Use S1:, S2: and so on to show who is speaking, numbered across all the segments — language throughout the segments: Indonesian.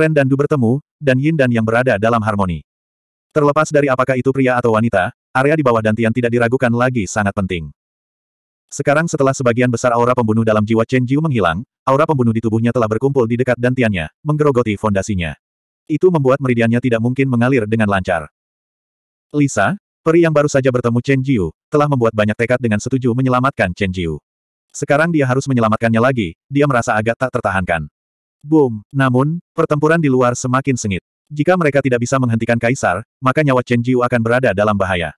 S1: Ren dan Du bertemu, dan Yin dan Yang berada dalam harmoni. Terlepas dari apakah itu pria atau wanita, area di bawah Dantian tidak diragukan lagi sangat penting. Sekarang setelah sebagian besar aura pembunuh dalam jiwa Chen Jiu menghilang, aura pembunuh di tubuhnya telah berkumpul di dekat Dantiannya, menggerogoti fondasinya. Itu membuat meridiannya tidak mungkin mengalir dengan lancar. Lisa, peri yang baru saja bertemu Chen Jiu, telah membuat banyak tekad dengan setuju menyelamatkan Chen Jiu. Sekarang dia harus menyelamatkannya lagi, dia merasa agak tak tertahankan. Boom! Namun, pertempuran di luar semakin sengit. Jika mereka tidak bisa menghentikan kaisar, maka nyawa Chen Jiu akan berada dalam bahaya.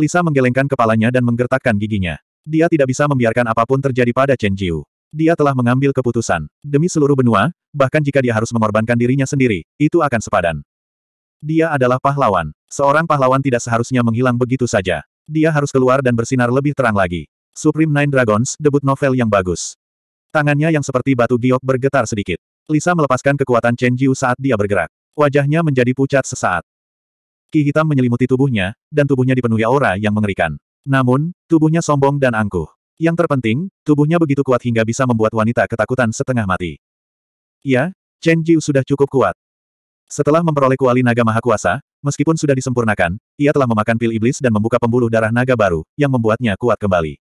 S1: Lisa menggelengkan kepalanya dan menggertakkan giginya. Dia tidak bisa membiarkan apapun terjadi pada Chen Jiu. Dia telah mengambil keputusan. Demi seluruh benua, bahkan jika dia harus mengorbankan dirinya sendiri, itu akan sepadan. Dia adalah pahlawan. Seorang pahlawan tidak seharusnya menghilang begitu saja. Dia harus keluar dan bersinar lebih terang lagi. Supreme Nine Dragons, debut novel yang bagus. Tangannya yang seperti batu giok bergetar sedikit. Lisa melepaskan kekuatan Chen Jiu saat dia bergerak. Wajahnya menjadi pucat sesaat. Ki hitam menyelimuti tubuhnya, dan tubuhnya dipenuhi aura yang mengerikan. Namun, tubuhnya sombong dan angkuh. Yang terpenting, tubuhnya begitu kuat hingga bisa membuat wanita ketakutan setengah mati. Ya, Chen Jiu sudah cukup kuat. Setelah memperoleh kuali naga maha kuasa, meskipun sudah disempurnakan, ia telah memakan pil iblis dan membuka pembuluh darah naga baru, yang membuatnya kuat kembali.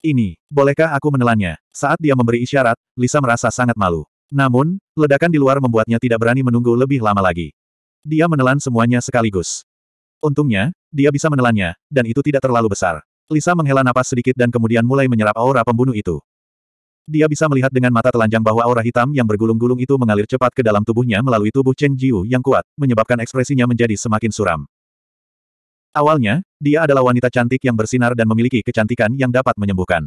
S1: Ini, bolehkah aku menelannya? Saat dia memberi isyarat, Lisa merasa sangat malu. Namun, ledakan di luar membuatnya tidak berani menunggu lebih lama lagi. Dia menelan semuanya sekaligus. Untungnya, dia bisa menelannya, dan itu tidak terlalu besar. Lisa menghela napas sedikit dan kemudian mulai menyerap aura pembunuh itu. Dia bisa melihat dengan mata telanjang bahwa aura hitam yang bergulung-gulung itu mengalir cepat ke dalam tubuhnya melalui tubuh Chen Jiu yang kuat, menyebabkan ekspresinya menjadi semakin suram. Awalnya, dia adalah wanita cantik yang bersinar dan memiliki kecantikan yang dapat menyembuhkan.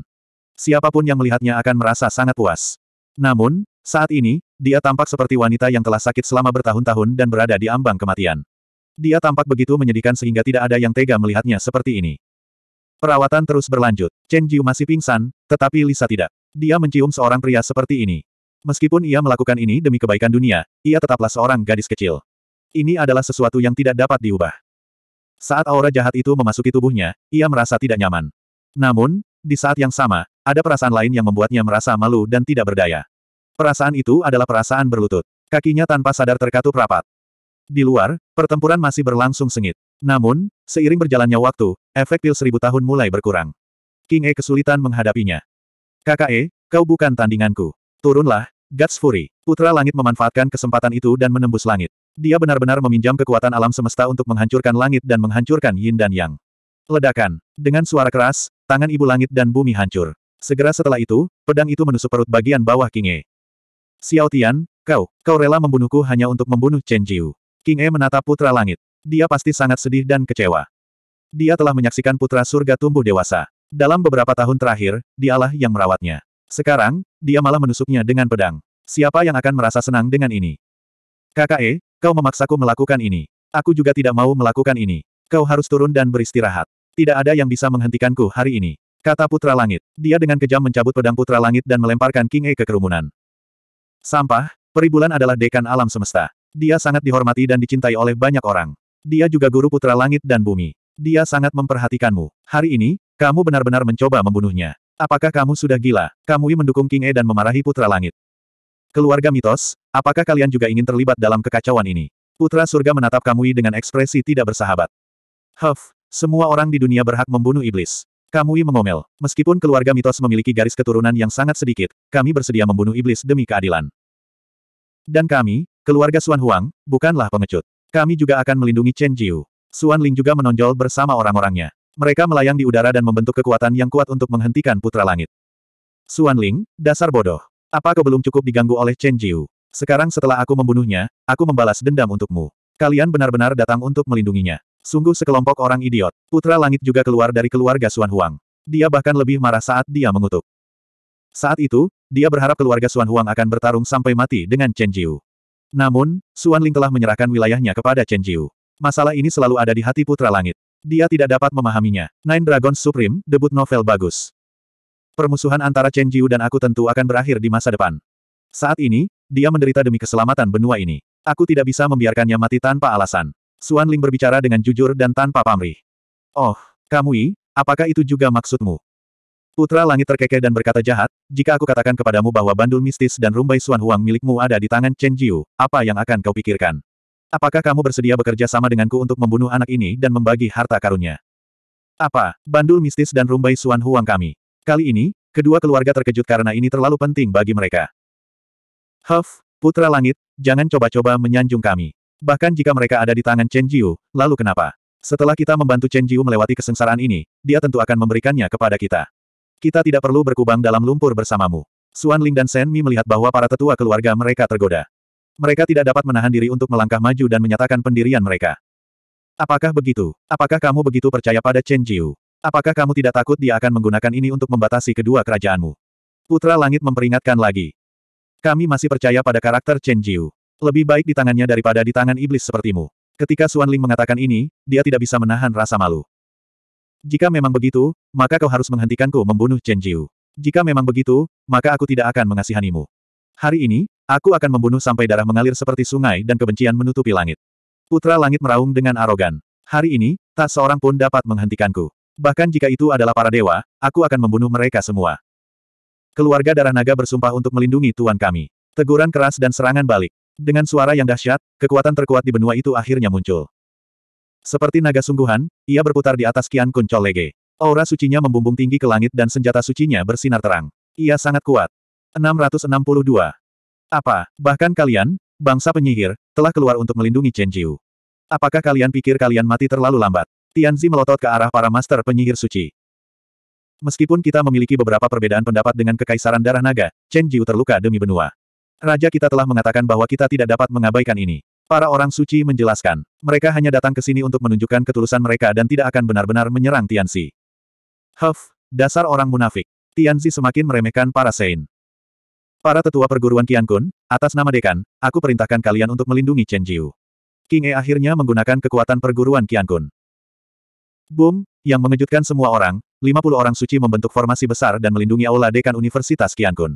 S1: Siapapun yang melihatnya akan merasa sangat puas. Namun, saat ini, dia tampak seperti wanita yang telah sakit selama bertahun-tahun dan berada di ambang kematian. Dia tampak begitu menyedihkan sehingga tidak ada yang tega melihatnya seperti ini. Perawatan terus berlanjut. Chen Jiu masih pingsan, tetapi Lisa tidak. Dia mencium seorang pria seperti ini. Meskipun ia melakukan ini demi kebaikan dunia, ia tetaplah seorang gadis kecil. Ini adalah sesuatu yang tidak dapat diubah. Saat aura jahat itu memasuki tubuhnya, ia merasa tidak nyaman. Namun, di saat yang sama, ada perasaan lain yang membuatnya merasa malu dan tidak berdaya. Perasaan itu adalah perasaan berlutut. Kakinya tanpa sadar terkatup rapat. Di luar, pertempuran masih berlangsung sengit. Namun, seiring berjalannya waktu, efek pil seribu tahun mulai berkurang. King E kesulitan menghadapinya. Kakak E, kau bukan tandinganku. Turunlah, Guts Fury. Putra Langit memanfaatkan kesempatan itu dan menembus langit. Dia benar-benar meminjam kekuatan alam semesta untuk menghancurkan langit dan menghancurkan yin dan yang. Ledakan. Dengan suara keras, tangan ibu langit dan bumi hancur. Segera setelah itu, pedang itu menusuk perut bagian bawah King E. Xiao Tian, kau, kau rela membunuhku hanya untuk membunuh Chen Jiu. King E menatap putra langit. Dia pasti sangat sedih dan kecewa. Dia telah menyaksikan putra surga tumbuh dewasa. Dalam beberapa tahun terakhir, dialah yang merawatnya. Sekarang, dia malah menusuknya dengan pedang. Siapa yang akan merasa senang dengan ini? Kakak E, Kau memaksaku melakukan ini. Aku juga tidak mau melakukan ini. Kau harus turun dan beristirahat. Tidak ada yang bisa menghentikanku hari ini. Kata Putra Langit. Dia dengan kejam mencabut pedang Putra Langit dan melemparkan King E ke kerumunan. Sampah, peribulan adalah dekan alam semesta. Dia sangat dihormati dan dicintai oleh banyak orang. Dia juga guru Putra Langit dan Bumi. Dia sangat memperhatikanmu. Hari ini, kamu benar-benar mencoba membunuhnya. Apakah kamu sudah gila? Kamui mendukung King E dan memarahi Putra Langit. Keluarga mitos, apakah kalian juga ingin terlibat dalam kekacauan ini? Putra surga menatap Kamui dengan ekspresi tidak bersahabat. Huff, semua orang di dunia berhak membunuh iblis. Kamui mengomel. Meskipun keluarga mitos memiliki garis keturunan yang sangat sedikit, kami bersedia membunuh iblis demi keadilan. Dan kami, keluarga Suan Huang, bukanlah pengecut. Kami juga akan melindungi Chen Jiu. Suan Ling juga menonjol bersama orang-orangnya. Mereka melayang di udara dan membentuk kekuatan yang kuat untuk menghentikan Putra Langit. Suan Ling, dasar bodoh. Apa kau belum cukup diganggu oleh Chen Jiu? Sekarang setelah aku membunuhnya, aku membalas dendam untukmu. Kalian benar-benar datang untuk melindunginya. Sungguh sekelompok orang idiot. Putra Langit juga keluar dari keluarga Xuan Huang. Dia bahkan lebih marah saat dia mengutuk. Saat itu, dia berharap keluarga Xuan Huang akan bertarung sampai mati dengan Chen Jiu. Namun, Xuan Ling telah menyerahkan wilayahnya kepada Chen Jiu. Masalah ini selalu ada di hati Putra Langit. Dia tidak dapat memahaminya. Nine Dragon Supreme, debut novel bagus. Permusuhan antara Chen Jiu dan aku tentu akan berakhir di masa depan. Saat ini, dia menderita demi keselamatan benua ini. Aku tidak bisa membiarkannya mati tanpa alasan. Suan Ling berbicara dengan jujur dan tanpa pamrih. Oh, Kamui, apakah itu juga maksudmu? Putra Langit terkekeh dan berkata jahat, jika aku katakan kepadamu bahwa bandul mistis dan rumbai Suan Huang milikmu ada di tangan Chen Jiu, apa yang akan kau pikirkan? Apakah kamu bersedia bekerja sama denganku untuk membunuh anak ini dan membagi harta karunnya? Apa, bandul mistis dan rumbai Suan Huang kami? Kali ini, kedua keluarga terkejut karena ini terlalu penting bagi mereka. Huff, Putra Langit, jangan coba-coba menyanjung kami. Bahkan jika mereka ada di tangan Chen Jiu, lalu kenapa? Setelah kita membantu Chen Jiu melewati kesengsaraan ini, dia tentu akan memberikannya kepada kita. Kita tidak perlu berkubang dalam lumpur bersamamu. Suan Ling dan Shen Mi melihat bahwa para tetua keluarga mereka tergoda. Mereka tidak dapat menahan diri untuk melangkah maju dan menyatakan pendirian mereka. Apakah begitu? Apakah kamu begitu percaya pada Chen Jiu? Apakah kamu tidak takut dia akan menggunakan ini untuk membatasi kedua kerajaanmu? Putra Langit memperingatkan lagi. Kami masih percaya pada karakter Chen Jiu. Lebih baik di tangannya daripada di tangan iblis sepertimu. Ketika Xuan Ling mengatakan ini, dia tidak bisa menahan rasa malu. Jika memang begitu, maka kau harus menghentikanku membunuh Chen Jiu. Jika memang begitu, maka aku tidak akan mengasihanimu. Hari ini, aku akan membunuh sampai darah mengalir seperti sungai dan kebencian menutupi langit. Putra langit meraung dengan arogan. Hari ini, tak seorang pun dapat menghentikanku. Bahkan jika itu adalah para dewa, aku akan membunuh mereka semua. Keluarga darah naga bersumpah untuk melindungi tuan kami. Teguran keras dan serangan balik. Dengan suara yang dahsyat, kekuatan terkuat di benua itu akhirnya muncul. Seperti naga sungguhan, ia berputar di atas Kian Kun Lege. Aura sucinya membumbung tinggi ke langit dan senjata sucinya bersinar terang. Ia sangat kuat. 662. Apa, bahkan kalian, bangsa penyihir, telah keluar untuk melindungi Chen Jiu. Apakah kalian pikir kalian mati terlalu lambat? Tianzi melotot ke arah para master penyihir suci. Meskipun kita memiliki beberapa perbedaan pendapat dengan Kekaisaran Darah Naga, Chen Jiu terluka demi benua. Raja kita telah mengatakan bahwa kita tidak dapat mengabaikan ini. Para orang suci menjelaskan, mereka hanya datang ke sini untuk menunjukkan ketulusan mereka dan tidak akan benar-benar menyerang Tianzi. Huff, dasar orang munafik. Tianzi semakin meremehkan para Sein. Para tetua perguruan Qiankun, atas nama dekan, aku perintahkan kalian untuk melindungi Chen Jiu. King E akhirnya menggunakan kekuatan perguruan Qiankun. Boom, yang mengejutkan semua orang, 50 orang suci membentuk formasi besar dan melindungi Aula Dekan Universitas Qiankun.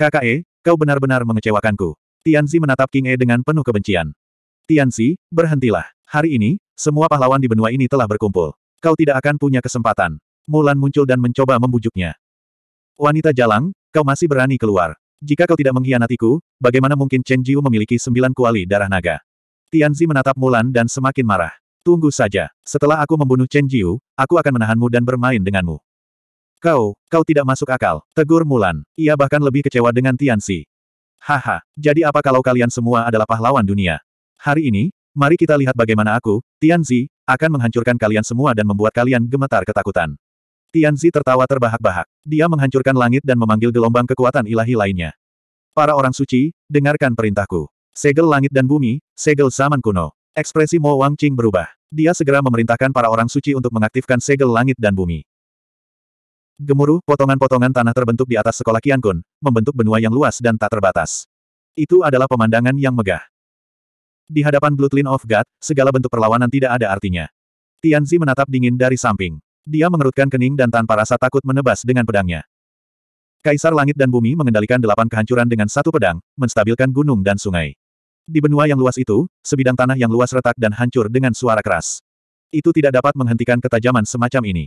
S1: KKE, kau benar-benar mengecewakanku. Tianzi menatap King E dengan penuh kebencian. Tianzi, berhentilah. Hari ini, semua pahlawan di benua ini telah berkumpul. Kau tidak akan punya kesempatan. Mulan muncul dan mencoba membujuknya. Wanita jalang, kau masih berani keluar. Jika kau tidak mengkhianatiku, bagaimana mungkin Chen Jiu memiliki sembilan kuali darah naga? Tianzi menatap Mulan dan semakin marah. Tunggu saja, setelah aku membunuh Chen Jiu, aku akan menahanmu dan bermain denganmu. Kau, kau tidak masuk akal, tegur Mulan. Ia bahkan lebih kecewa dengan Tianxi. Haha, jadi apa kalau kalian semua adalah pahlawan dunia? Hari ini, mari kita lihat bagaimana aku, Tianzi, akan menghancurkan kalian semua dan membuat kalian gemetar ketakutan. Tianzi tertawa terbahak-bahak. Dia menghancurkan langit dan memanggil gelombang kekuatan ilahi lainnya. Para orang suci, dengarkan perintahku. Segel langit dan bumi, segel zaman kuno. Ekspresi Mo Wang Qing berubah. Dia segera memerintahkan para orang suci untuk mengaktifkan segel langit dan bumi. Gemuruh, potongan-potongan tanah terbentuk di atas sekolah Qiankun, Kun, membentuk benua yang luas dan tak terbatas. Itu adalah pemandangan yang megah. Di hadapan Bloodline of God, segala bentuk perlawanan tidak ada artinya. Tianzi menatap dingin dari samping. Dia mengerutkan kening dan tanpa rasa takut menebas dengan pedangnya. Kaisar Langit dan Bumi mengendalikan delapan kehancuran dengan satu pedang, menstabilkan gunung dan sungai. Di benua yang luas itu, sebidang tanah yang luas retak dan hancur dengan suara keras. Itu tidak dapat menghentikan ketajaman semacam ini.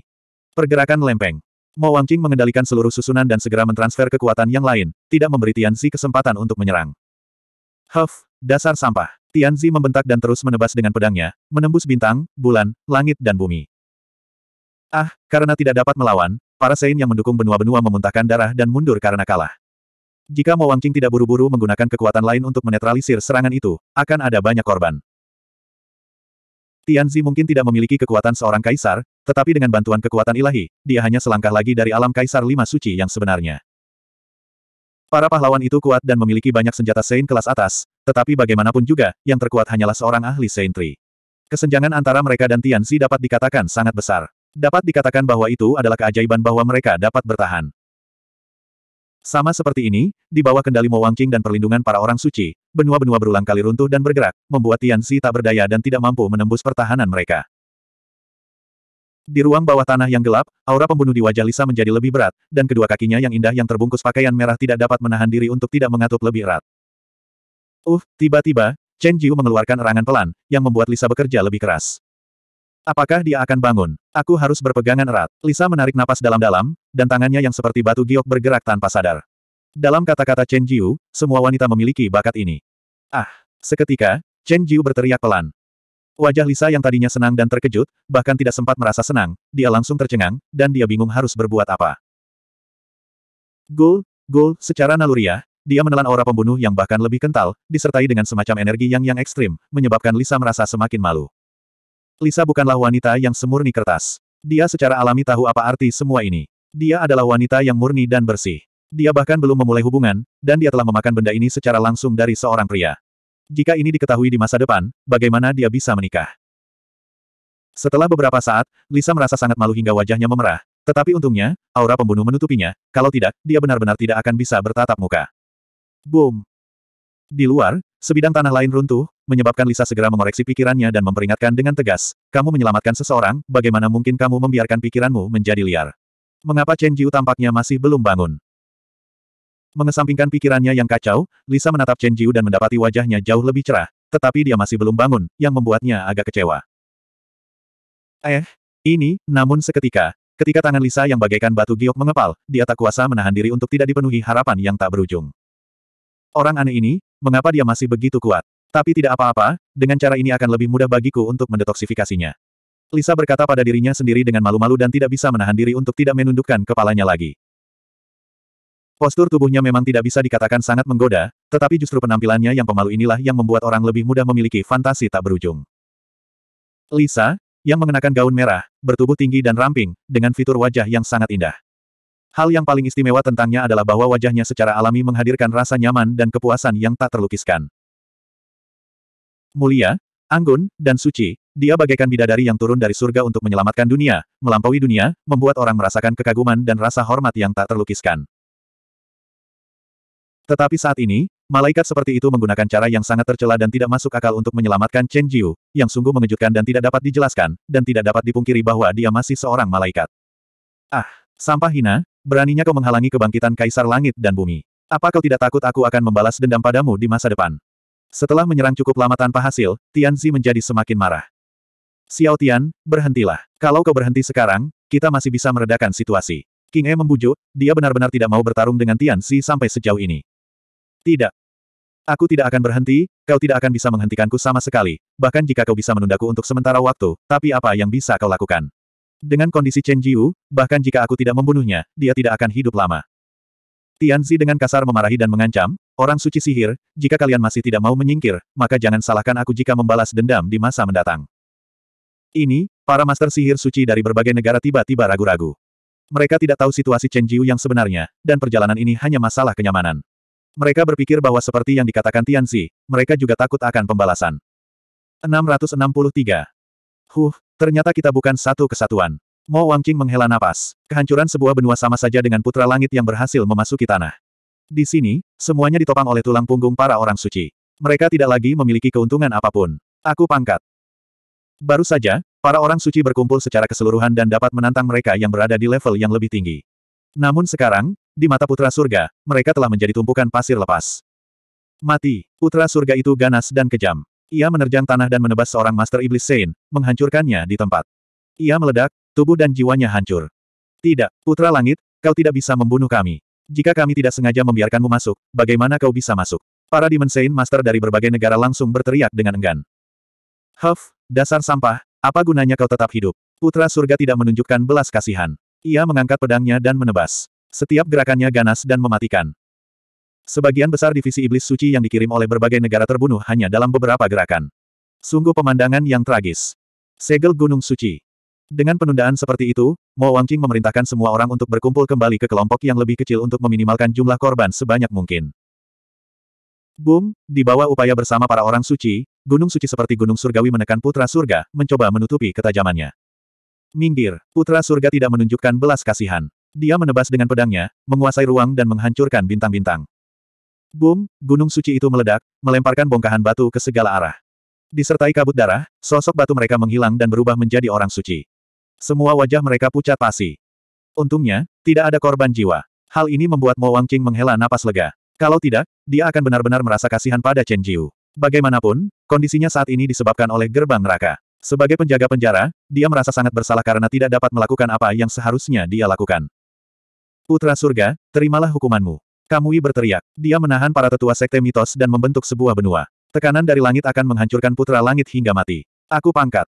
S1: Pergerakan lempeng. Mo Wangqing mengendalikan seluruh susunan dan segera mentransfer kekuatan yang lain, tidak memberi Tianzi kesempatan untuk menyerang. Huff, dasar sampah. Tianzi membentak dan terus menebas dengan pedangnya, menembus bintang, bulan, langit dan bumi. Ah, karena tidak dapat melawan, para Sein yang mendukung benua-benua memuntahkan darah dan mundur karena kalah. Jika Mo Wangqing tidak buru-buru menggunakan kekuatan lain untuk menetralisir serangan itu, akan ada banyak korban. Tianzi mungkin tidak memiliki kekuatan seorang kaisar, tetapi dengan bantuan kekuatan ilahi, dia hanya selangkah lagi dari alam kaisar lima suci yang sebenarnya. Para pahlawan itu kuat dan memiliki banyak senjata Sein kelas atas, tetapi bagaimanapun juga, yang terkuat hanyalah seorang ahli Sein Tri. Kesenjangan antara mereka dan Tianzi dapat dikatakan sangat besar. Dapat dikatakan bahwa itu adalah keajaiban bahwa mereka dapat bertahan. Sama seperti ini, di bawah kendali Mo Wangqing dan perlindungan para orang suci, benua-benua berulang kali runtuh dan bergerak, membuat Tian Si tak berdaya dan tidak mampu menembus pertahanan mereka. Di ruang bawah tanah yang gelap, aura pembunuh di wajah Lisa menjadi lebih berat, dan kedua kakinya yang indah yang terbungkus pakaian merah tidak dapat menahan diri untuk tidak mengatup lebih erat. Uh, tiba-tiba, Chen Jiu mengeluarkan erangan pelan, yang membuat Lisa bekerja lebih keras. Apakah dia akan bangun? Aku harus berpegangan erat. Lisa menarik napas dalam-dalam, dan tangannya yang seperti batu giok bergerak tanpa sadar. Dalam kata-kata Chen Jiu, semua wanita memiliki bakat ini. Ah! Seketika, Chen Jiu berteriak pelan. Wajah Lisa yang tadinya senang dan terkejut, bahkan tidak sempat merasa senang, dia langsung tercengang, dan dia bingung harus berbuat apa. Gul, gul, secara naluriah, dia menelan aura pembunuh yang bahkan lebih kental, disertai dengan semacam energi yang yang ekstrim, menyebabkan Lisa merasa semakin malu. Lisa bukanlah wanita yang semurni kertas. Dia secara alami tahu apa arti semua ini. Dia adalah wanita yang murni dan bersih. Dia bahkan belum memulai hubungan, dan dia telah memakan benda ini secara langsung dari seorang pria. Jika ini diketahui di masa depan, bagaimana dia bisa menikah? Setelah beberapa saat, Lisa merasa sangat malu hingga wajahnya memerah, tetapi untungnya, aura pembunuh menutupinya, kalau tidak, dia benar-benar tidak akan bisa bertatap muka. Boom! Di luar, sebidang tanah lain runtuh, menyebabkan Lisa segera mengoreksi pikirannya dan memperingatkan dengan tegas, kamu menyelamatkan seseorang, bagaimana mungkin kamu membiarkan pikiranmu menjadi liar? Mengapa Chen Jiu tampaknya masih belum bangun? Mengesampingkan pikirannya yang kacau, Lisa menatap Chen Jiu dan mendapati wajahnya jauh lebih cerah, tetapi dia masih belum bangun, yang membuatnya agak kecewa. Eh, ini, namun seketika, ketika tangan Lisa yang bagaikan batu giok mengepal, dia tak kuasa menahan diri untuk tidak dipenuhi harapan yang tak berujung. Orang aneh ini, mengapa dia masih begitu kuat? Tapi tidak apa-apa, dengan cara ini akan lebih mudah bagiku untuk mendetoksifikasinya. Lisa berkata pada dirinya sendiri dengan malu-malu dan tidak bisa menahan diri untuk tidak menundukkan kepalanya lagi. Postur tubuhnya memang tidak bisa dikatakan sangat menggoda, tetapi justru penampilannya yang pemalu inilah yang membuat orang lebih mudah memiliki fantasi tak berujung. Lisa, yang mengenakan gaun merah, bertubuh tinggi dan ramping, dengan fitur wajah yang sangat indah. Hal yang paling istimewa tentangnya adalah bahwa wajahnya secara alami menghadirkan rasa nyaman dan kepuasan yang tak terlukiskan. Mulia, anggun, dan suci, dia bagaikan bidadari yang turun dari surga untuk menyelamatkan dunia, melampaui dunia, membuat orang merasakan kekaguman dan rasa hormat yang tak terlukiskan. Tetapi saat ini, malaikat seperti itu menggunakan cara yang sangat tercela dan tidak masuk akal untuk menyelamatkan Chen Jiu, yang sungguh mengejutkan dan tidak dapat dijelaskan, dan tidak dapat dipungkiri bahwa dia masih seorang malaikat. Ah, sampah hina, beraninya kau menghalangi kebangkitan kaisar langit dan bumi. Apa kau tidak takut aku akan membalas dendam padamu di masa depan? Setelah menyerang cukup lama tanpa hasil, Tianzi menjadi semakin marah. Xiao Tian, berhentilah. Kalau kau berhenti sekarang, kita masih bisa meredakan situasi. King E membujuk, dia benar-benar tidak mau bertarung dengan Tianzi sampai sejauh ini. Tidak. Aku tidak akan berhenti, kau tidak akan bisa menghentikanku sama sekali, bahkan jika kau bisa menundaku untuk sementara waktu, tapi apa yang bisa kau lakukan? Dengan kondisi Chen Jiu, bahkan jika aku tidak membunuhnya, dia tidak akan hidup lama. Tianzi dengan kasar memarahi dan mengancam, orang suci sihir, jika kalian masih tidak mau menyingkir, maka jangan salahkan aku jika membalas dendam di masa mendatang. Ini, para master sihir suci dari berbagai negara tiba-tiba ragu-ragu. Mereka tidak tahu situasi Chen Jiu yang sebenarnya, dan perjalanan ini hanya masalah kenyamanan. Mereka berpikir bahwa seperti yang dikatakan Tian Xi, mereka juga takut akan pembalasan. 663. Huh, ternyata kita bukan satu kesatuan. Mo Wangqing menghela napas. Kehancuran sebuah benua sama saja dengan putra langit yang berhasil memasuki tanah. Di sini, semuanya ditopang oleh tulang punggung para orang suci. Mereka tidak lagi memiliki keuntungan apapun. Aku pangkat. Baru saja, para orang suci berkumpul secara keseluruhan dan dapat menantang mereka yang berada di level yang lebih tinggi. Namun sekarang, di mata Putra Surga, mereka telah menjadi tumpukan pasir lepas. Mati, Putra Surga itu ganas dan kejam. Ia menerjang tanah dan menebas seorang Master Iblis Sein, menghancurkannya di tempat. Ia meledak, tubuh dan jiwanya hancur. Tidak, Putra Langit, kau tidak bisa membunuh kami. Jika kami tidak sengaja membiarkanmu masuk, bagaimana kau bisa masuk? Para Saint Master dari berbagai negara langsung berteriak dengan enggan. Huff, dasar sampah, apa gunanya kau tetap hidup? Putra surga tidak menunjukkan belas kasihan. Ia mengangkat pedangnya dan menebas. Setiap gerakannya ganas dan mematikan. Sebagian besar divisi iblis suci yang dikirim oleh berbagai negara terbunuh hanya dalam beberapa gerakan. Sungguh pemandangan yang tragis. Segel Gunung Suci. Dengan penundaan seperti itu, Mo Wangqing memerintahkan semua orang untuk berkumpul kembali ke kelompok yang lebih kecil untuk meminimalkan jumlah korban sebanyak mungkin. Boom, di bawah upaya bersama para orang suci, gunung suci seperti gunung surgawi menekan putra surga, mencoba menutupi ketajamannya. Minggir, putra surga tidak menunjukkan belas kasihan. Dia menebas dengan pedangnya, menguasai ruang dan menghancurkan bintang-bintang. Boom, gunung suci itu meledak, melemparkan bongkahan batu ke segala arah. Disertai kabut darah, sosok batu mereka menghilang dan berubah menjadi orang suci. Semua wajah mereka pucat pasi. Untungnya, tidak ada korban jiwa. Hal ini membuat Mo Wangqing menghela napas lega. Kalau tidak, dia akan benar-benar merasa kasihan pada Chen Jiu. Bagaimanapun, kondisinya saat ini disebabkan oleh gerbang neraka. Sebagai penjaga penjara, dia merasa sangat bersalah karena tidak dapat melakukan apa yang seharusnya dia lakukan. Putra surga, terimalah hukumanmu. Kamui berteriak. Dia menahan para tetua sekte mitos dan membentuk sebuah benua. Tekanan dari langit akan menghancurkan putra langit hingga mati. Aku pangkat.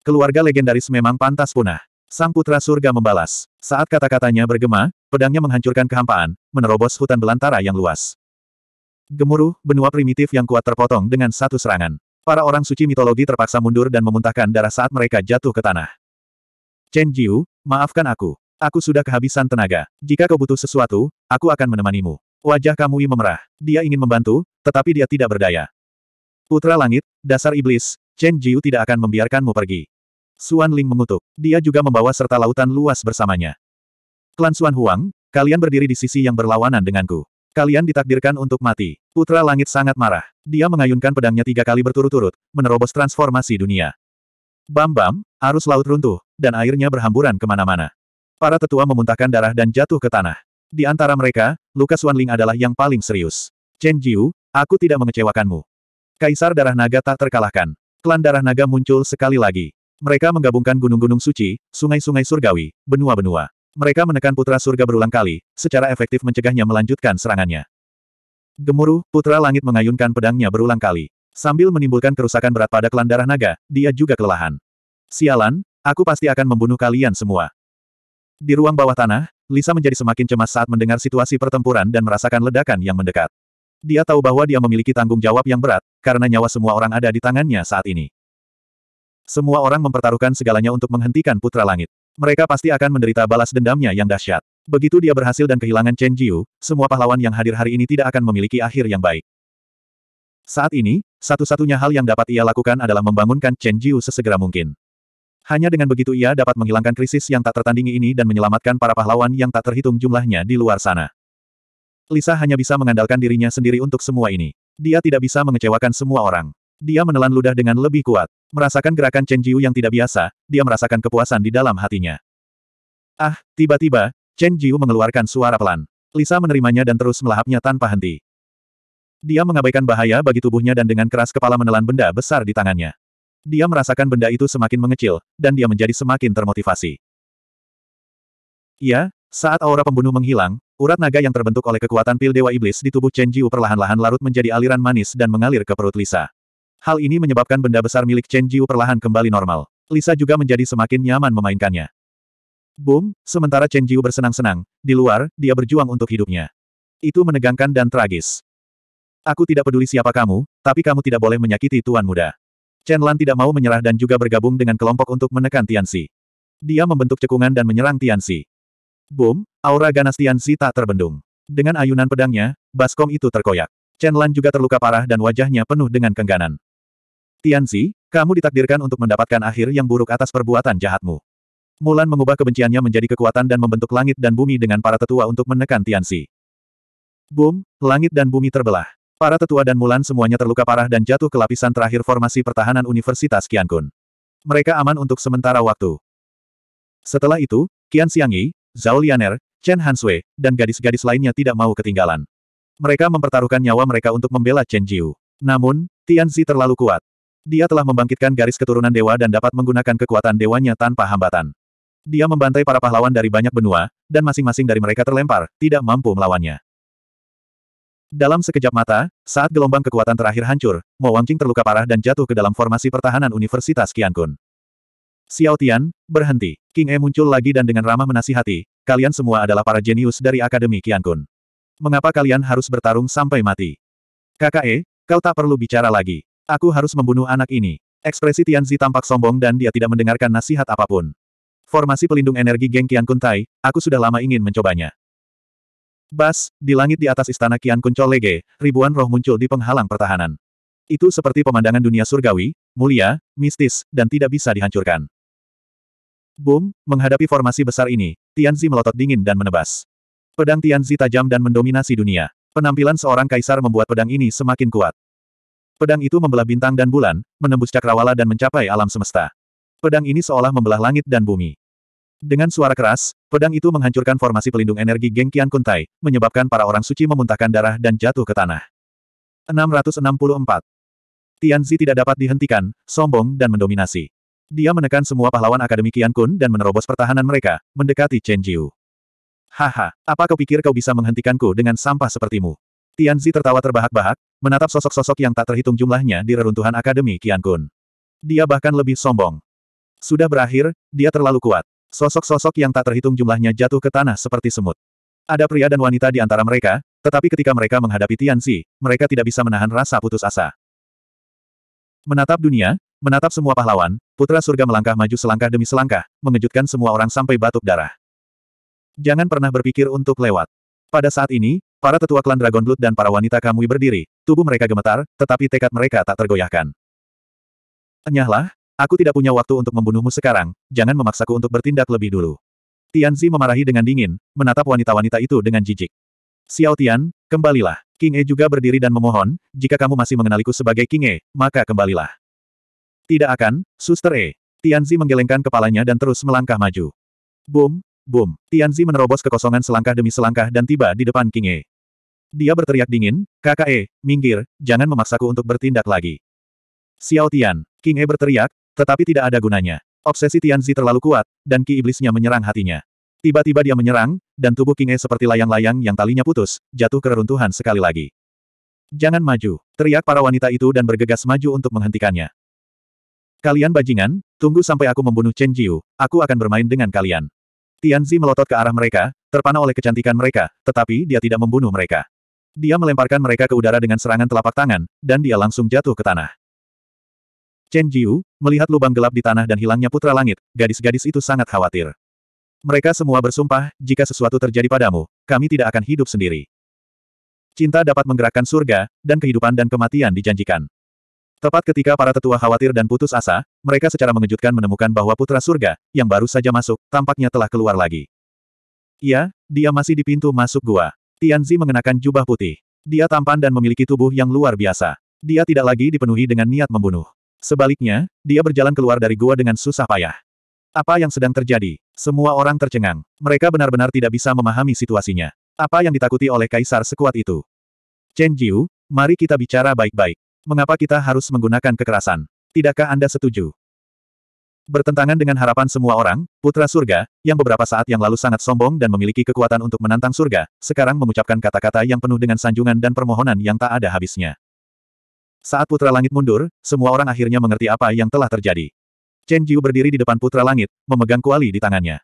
S1: Keluarga legendaris memang pantas punah. Sang putra surga membalas. Saat kata-katanya bergema, pedangnya menghancurkan kehampaan, menerobos hutan belantara yang luas. Gemuruh, benua primitif yang kuat terpotong dengan satu serangan. Para orang suci mitologi terpaksa mundur dan memuntahkan darah saat mereka jatuh ke tanah. Chen Jiu, maafkan aku. Aku sudah kehabisan tenaga. Jika kau butuh sesuatu, aku akan menemanimu. Wajah Kamui memerah. Dia ingin membantu, tetapi dia tidak berdaya. Putra Langit, dasar iblis, Chen Jiu tidak akan membiarkanmu pergi. Suan Ling mengutuk. Dia juga membawa serta lautan luas bersamanya. Klan Suan Huang, kalian berdiri di sisi yang berlawanan denganku. Kalian ditakdirkan untuk mati. Putra Langit sangat marah. Dia mengayunkan pedangnya tiga kali berturut-turut, menerobos transformasi dunia. Bam-bam, arus laut runtuh, dan airnya berhamburan kemana-mana. Para tetua memuntahkan darah dan jatuh ke tanah. Di antara mereka, luka Suan Ling adalah yang paling serius. Chen Jiu, aku tidak mengecewakanmu. Kaisar Darah Naga tak terkalahkan. Klan darah naga muncul sekali lagi. Mereka menggabungkan gunung-gunung suci, sungai-sungai surgawi, benua-benua. Mereka menekan putra surga berulang kali, secara efektif mencegahnya melanjutkan serangannya. Gemuruh, putra langit mengayunkan pedangnya berulang kali. Sambil menimbulkan kerusakan berat pada klan darah naga, dia juga kelelahan. Sialan, aku pasti akan membunuh kalian semua. Di ruang bawah tanah, Lisa menjadi semakin cemas saat mendengar situasi pertempuran dan merasakan ledakan yang mendekat. Dia tahu bahwa dia memiliki tanggung jawab yang berat, karena nyawa semua orang ada di tangannya saat ini. Semua orang mempertaruhkan segalanya untuk menghentikan Putra Langit. Mereka pasti akan menderita balas dendamnya yang dahsyat. Begitu dia berhasil dan kehilangan Chen Jiu, semua pahlawan yang hadir hari ini tidak akan memiliki akhir yang baik. Saat ini, satu-satunya hal yang dapat ia lakukan adalah membangunkan Chen Jiu sesegera mungkin. Hanya dengan begitu ia dapat menghilangkan krisis yang tak tertandingi ini dan menyelamatkan para pahlawan yang tak terhitung jumlahnya di luar sana. Lisa hanya bisa mengandalkan dirinya sendiri untuk semua ini. Dia tidak bisa mengecewakan semua orang. Dia menelan ludah dengan lebih kuat. Merasakan gerakan Chen Jiu yang tidak biasa, dia merasakan kepuasan di dalam hatinya. Ah, tiba-tiba, Chen Jiu mengeluarkan suara pelan. Lisa menerimanya dan terus melahapnya tanpa henti. Dia mengabaikan bahaya bagi tubuhnya dan dengan keras kepala menelan benda besar di tangannya. Dia merasakan benda itu semakin mengecil, dan dia menjadi semakin termotivasi. Ya, saat aura pembunuh menghilang, Urat naga yang terbentuk oleh kekuatan pil Dewa Iblis di tubuh Chen Jiu perlahan-lahan larut menjadi aliran manis dan mengalir ke perut Lisa. Hal ini menyebabkan benda besar milik Chen Jiu perlahan kembali normal. Lisa juga menjadi semakin nyaman memainkannya. Boom, sementara Chen Jiu bersenang-senang, di luar, dia berjuang untuk hidupnya. Itu menegangkan dan tragis. Aku tidak peduli siapa kamu, tapi kamu tidak boleh menyakiti tuan muda. Chen Lan tidak mau menyerah dan juga bergabung dengan kelompok untuk menekan Tianxi. Dia membentuk cekungan dan menyerang Tianxi. Boom, aura ganas Tianzi tak terbendung. Dengan ayunan pedangnya, baskom itu terkoyak. Chen Lan juga terluka parah dan wajahnya penuh dengan kengganan. Tianzi, kamu ditakdirkan untuk mendapatkan akhir yang buruk atas perbuatan jahatmu. Mulan mengubah kebenciannya menjadi kekuatan dan membentuk langit dan bumi dengan para tetua untuk menekan Tianzi. Boom, langit dan bumi terbelah. Para tetua dan Mulan semuanya terluka parah dan jatuh ke lapisan terakhir formasi pertahanan Universitas Qiankun. Mereka aman untuk sementara waktu. Setelah itu, Qian Xiangyi, Zhao Lianer, Chen Hansui, dan gadis-gadis lainnya tidak mau ketinggalan. Mereka mempertaruhkan nyawa mereka untuk membela Chen Jiu. Namun, Tianzi terlalu kuat. Dia telah membangkitkan garis keturunan dewa dan dapat menggunakan kekuatan dewanya tanpa hambatan. Dia membantai para pahlawan dari banyak benua, dan masing-masing dari mereka terlempar, tidak mampu melawannya. Dalam sekejap mata, saat gelombang kekuatan terakhir hancur, Mo Wangqing terluka parah dan jatuh ke dalam formasi pertahanan Universitas Qiankun. Xiao Tian, berhenti. King E muncul lagi dan dengan ramah menasihati, kalian semua adalah para jenius dari Akademi Kun. Mengapa kalian harus bertarung sampai mati? Kakak E, kau tak perlu bicara lagi. Aku harus membunuh anak ini. Ekspresi Tianzi tampak sombong dan dia tidak mendengarkan nasihat apapun. Formasi pelindung energi geng Kun Tai, aku sudah lama ingin mencobanya. Bas, di langit di atas istana Kun Colege, ribuan roh muncul di penghalang pertahanan. Itu seperti pemandangan dunia surgawi, mulia, mistis, dan tidak bisa dihancurkan. Boom, menghadapi formasi besar ini, Tianzi melotot dingin dan menebas. Pedang Tianzi tajam dan mendominasi dunia. Penampilan seorang kaisar membuat pedang ini semakin kuat. Pedang itu membelah bintang dan bulan, menembus cakrawala dan mencapai alam semesta. Pedang ini seolah membelah langit dan bumi. Dengan suara keras, pedang itu menghancurkan formasi pelindung energi Geng Qian Kuntai, menyebabkan para orang suci memuntahkan darah dan jatuh ke tanah. 664. Tianzi tidak dapat dihentikan, sombong dan mendominasi. Dia menekan semua pahlawan Akademi Kian Kun dan menerobos pertahanan mereka, mendekati Chen Jiu. Haha, apa kau pikir kau bisa menghentikanku dengan sampah sepertimu? Tianzi tertawa terbahak-bahak, menatap sosok-sosok yang tak terhitung jumlahnya di reruntuhan Akademi Kian Kun. Dia bahkan lebih sombong. Sudah berakhir, dia terlalu kuat. Sosok-sosok yang tak terhitung jumlahnya jatuh ke tanah seperti semut. Ada pria dan wanita di antara mereka, tetapi ketika mereka menghadapi Tianzi, mereka tidak bisa menahan rasa putus asa. Menatap dunia, Menatap semua pahlawan, Putra Surga melangkah maju selangkah demi selangkah, mengejutkan semua orang sampai batuk darah. Jangan pernah berpikir untuk lewat. Pada saat ini, para tetua klan Dragon Blood dan para wanita Kamui berdiri, tubuh mereka gemetar, tetapi tekad mereka tak tergoyahkan. Enyahlah, aku tidak punya waktu untuk membunuhmu sekarang, jangan memaksaku untuk bertindak lebih dulu. Tianzi memarahi dengan dingin, menatap wanita-wanita itu dengan jijik. Xiao Tian, kembalilah. King E juga berdiri dan memohon, jika kamu masih mengenaliku sebagai King E, maka kembalilah. Tidak akan, Suster E. Tianzi menggelengkan kepalanya dan terus melangkah maju. Boom, boom. Tianzi menerobos kekosongan selangkah demi selangkah dan tiba di depan King E. Dia berteriak dingin, kakak E, minggir, jangan memaksaku untuk bertindak lagi. Xiao Tian, King E berteriak, tetapi tidak ada gunanya. Obsesi Tianzi terlalu kuat, dan ki iblisnya menyerang hatinya. Tiba-tiba dia menyerang, dan tubuh King E seperti layang-layang yang talinya putus, jatuh ke reruntuhan sekali lagi. Jangan maju, teriak para wanita itu dan bergegas maju untuk menghentikannya. Kalian bajingan, tunggu sampai aku membunuh Chen Jiu, aku akan bermain dengan kalian. Tianzi melotot ke arah mereka, terpana oleh kecantikan mereka, tetapi dia tidak membunuh mereka. Dia melemparkan mereka ke udara dengan serangan telapak tangan, dan dia langsung jatuh ke tanah. Chen Jiu, melihat lubang gelap di tanah dan hilangnya putra langit, gadis-gadis itu sangat khawatir. Mereka semua bersumpah, jika sesuatu terjadi padamu, kami tidak akan hidup sendiri. Cinta dapat menggerakkan surga, dan kehidupan dan kematian dijanjikan. Tepat ketika para tetua khawatir dan putus asa, mereka secara mengejutkan menemukan bahwa putra surga, yang baru saja masuk, tampaknya telah keluar lagi. Iya, dia masih di pintu masuk gua. Tianzi mengenakan jubah putih. Dia tampan dan memiliki tubuh yang luar biasa. Dia tidak lagi dipenuhi dengan niat membunuh. Sebaliknya, dia berjalan keluar dari gua dengan susah payah. Apa yang sedang terjadi? Semua orang tercengang. Mereka benar-benar tidak bisa memahami situasinya. Apa yang ditakuti oleh kaisar sekuat itu? Chen Jiu, mari kita bicara baik-baik. Mengapa kita harus menggunakan kekerasan? Tidakkah Anda setuju? Bertentangan dengan harapan semua orang, Putra Surga, yang beberapa saat yang lalu sangat sombong dan memiliki kekuatan untuk menantang surga, sekarang mengucapkan kata-kata yang penuh dengan sanjungan dan permohonan yang tak ada habisnya. Saat Putra Langit mundur, semua orang akhirnya mengerti apa yang telah terjadi. Chen Jiu berdiri di depan Putra Langit, memegang kuali di tangannya.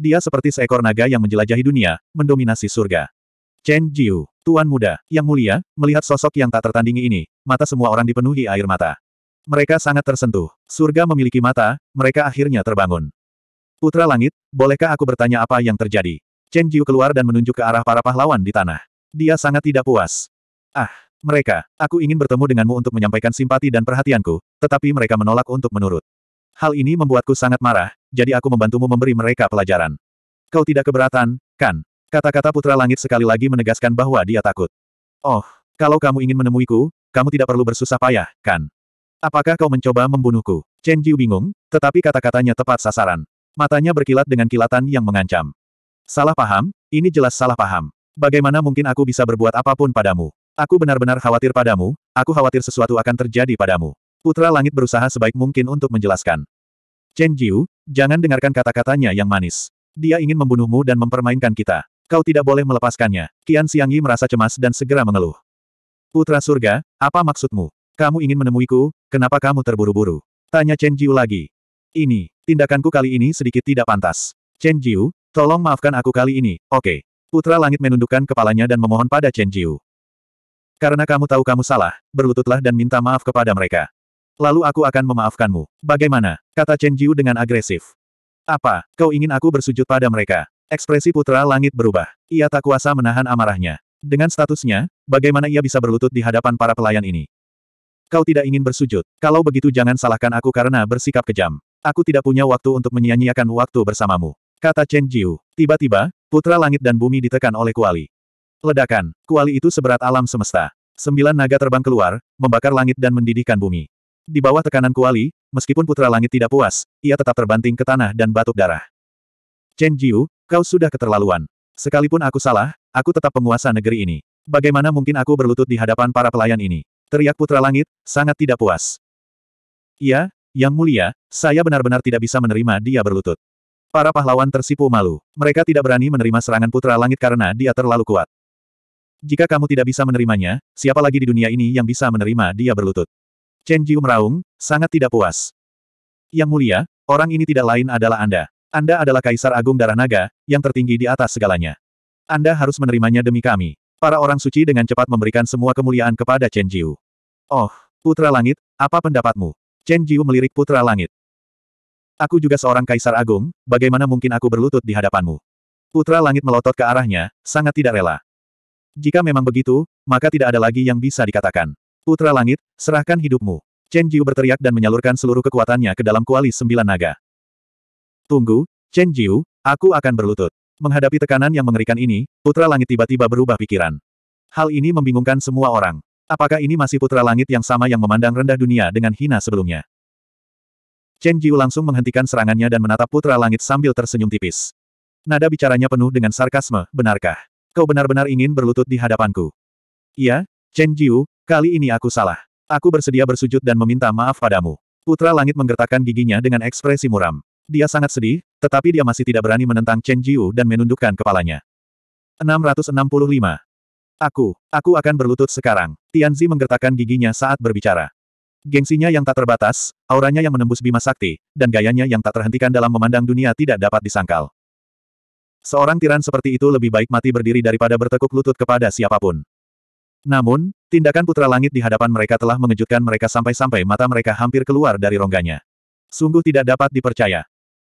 S1: Dia seperti seekor naga yang menjelajahi dunia, mendominasi surga. Chen Jiu, Tuan Muda, Yang Mulia, melihat sosok yang tak tertandingi ini, mata semua orang dipenuhi air mata. Mereka sangat tersentuh. Surga memiliki mata, mereka akhirnya terbangun. Putra Langit, bolehkah aku bertanya apa yang terjadi? Chen Jiu keluar dan menunjuk ke arah para pahlawan di tanah. Dia sangat tidak puas. Ah, mereka, aku ingin bertemu denganmu untuk menyampaikan simpati dan perhatianku, tetapi mereka menolak untuk menurut. Hal ini membuatku sangat marah, jadi aku membantumu memberi mereka pelajaran. Kau tidak keberatan, kan? Kata-kata Putra Langit sekali lagi menegaskan bahwa dia takut. Oh, kalau kamu ingin menemuiku, kamu tidak perlu bersusah payah, kan? Apakah kau mencoba membunuhku? Chen Jiu bingung, tetapi kata-katanya tepat sasaran. Matanya berkilat dengan kilatan yang mengancam. Salah paham? Ini jelas salah paham. Bagaimana mungkin aku bisa berbuat apapun padamu? Aku benar-benar khawatir padamu, aku khawatir sesuatu akan terjadi padamu. Putra Langit berusaha sebaik mungkin untuk menjelaskan. Chen Jiu, jangan dengarkan kata-katanya yang manis. Dia ingin membunuhmu dan mempermainkan kita. Kau tidak boleh melepaskannya. Qian Xiangyi merasa cemas dan segera mengeluh. Putra surga, apa maksudmu? Kamu ingin menemuiku, kenapa kamu terburu-buru? Tanya Chen Jiu lagi. Ini, tindakanku kali ini sedikit tidak pantas. Chen Jiu, tolong maafkan aku kali ini, oke. Putra Langit menundukkan kepalanya dan memohon pada Chen Jiu. Karena kamu tahu kamu salah, berlututlah dan minta maaf kepada mereka. Lalu aku akan memaafkanmu. Bagaimana? Kata Chen Jiu dengan agresif. Apa, kau ingin aku bersujud pada mereka? Ekspresi putra langit berubah. Ia tak kuasa menahan amarahnya. Dengan statusnya, Bagaimana ia bisa berlutut di hadapan para pelayan ini? Kau tidak ingin bersujud. Kalau begitu jangan salahkan aku karena bersikap kejam. Aku tidak punya waktu untuk menyia-nyiakan waktu bersamamu. Kata Chen Jiu. Tiba-tiba, putra langit dan bumi ditekan oleh kuali. Ledakan. Kuali itu seberat alam semesta. Sembilan naga terbang keluar, membakar langit dan mendidihkan bumi. Di bawah tekanan kuali, meskipun putra langit tidak puas, ia tetap terbanting ke tanah dan batuk darah. Chen Jiu, kau sudah keterlaluan. Sekalipun aku salah, aku tetap penguasa negeri ini. Bagaimana mungkin aku berlutut di hadapan para pelayan ini? Teriak Putra Langit, sangat tidak puas. Ya, Yang Mulia, saya benar-benar tidak bisa menerima dia berlutut. Para pahlawan tersipu malu. Mereka tidak berani menerima serangan Putra Langit karena dia terlalu kuat. Jika kamu tidak bisa menerimanya, siapa lagi di dunia ini yang bisa menerima dia berlutut? Chen Jiu meraung, sangat tidak puas. Yang mulia, orang ini tidak lain adalah Anda. Anda adalah Kaisar Agung Darah Naga, yang tertinggi di atas segalanya. Anda harus menerimanya demi kami. Para orang suci dengan cepat memberikan semua kemuliaan kepada Chen Jiu. Oh, Putra Langit, apa pendapatmu? Chen Jiu melirik Putra Langit. Aku juga seorang kaisar agung, bagaimana mungkin aku berlutut di hadapanmu? Putra Langit melotot ke arahnya, sangat tidak rela. Jika memang begitu, maka tidak ada lagi yang bisa dikatakan. Putra Langit, serahkan hidupmu. Chen Jiu berteriak dan menyalurkan seluruh kekuatannya ke dalam kuali sembilan naga. Tunggu, Chen Jiu, aku akan berlutut. Menghadapi tekanan yang mengerikan ini, Putra Langit tiba-tiba berubah pikiran. Hal ini membingungkan semua orang. Apakah ini masih Putra Langit yang sama yang memandang rendah dunia dengan hina sebelumnya? Chen Jiu langsung menghentikan serangannya dan menatap Putra Langit sambil tersenyum tipis. Nada bicaranya penuh dengan sarkasme, benarkah? Kau benar-benar ingin berlutut di hadapanku? Iya, Chen Jiu, kali ini aku salah. Aku bersedia bersujud dan meminta maaf padamu. Putra Langit menggertakkan giginya dengan ekspresi muram. Dia sangat sedih, tetapi dia masih tidak berani menentang Chen Jiu dan menundukkan kepalanya. 665. Aku, aku akan berlutut sekarang. Tianzi menggertakkan giginya saat berbicara. Gengsinya yang tak terbatas, auranya yang menembus bima sakti, dan gayanya yang tak terhentikan dalam memandang dunia tidak dapat disangkal. Seorang tiran seperti itu lebih baik mati berdiri daripada bertekuk lutut kepada siapapun. Namun, tindakan putra langit di hadapan mereka telah mengejutkan mereka sampai-sampai mata mereka hampir keluar dari rongganya. Sungguh tidak dapat dipercaya.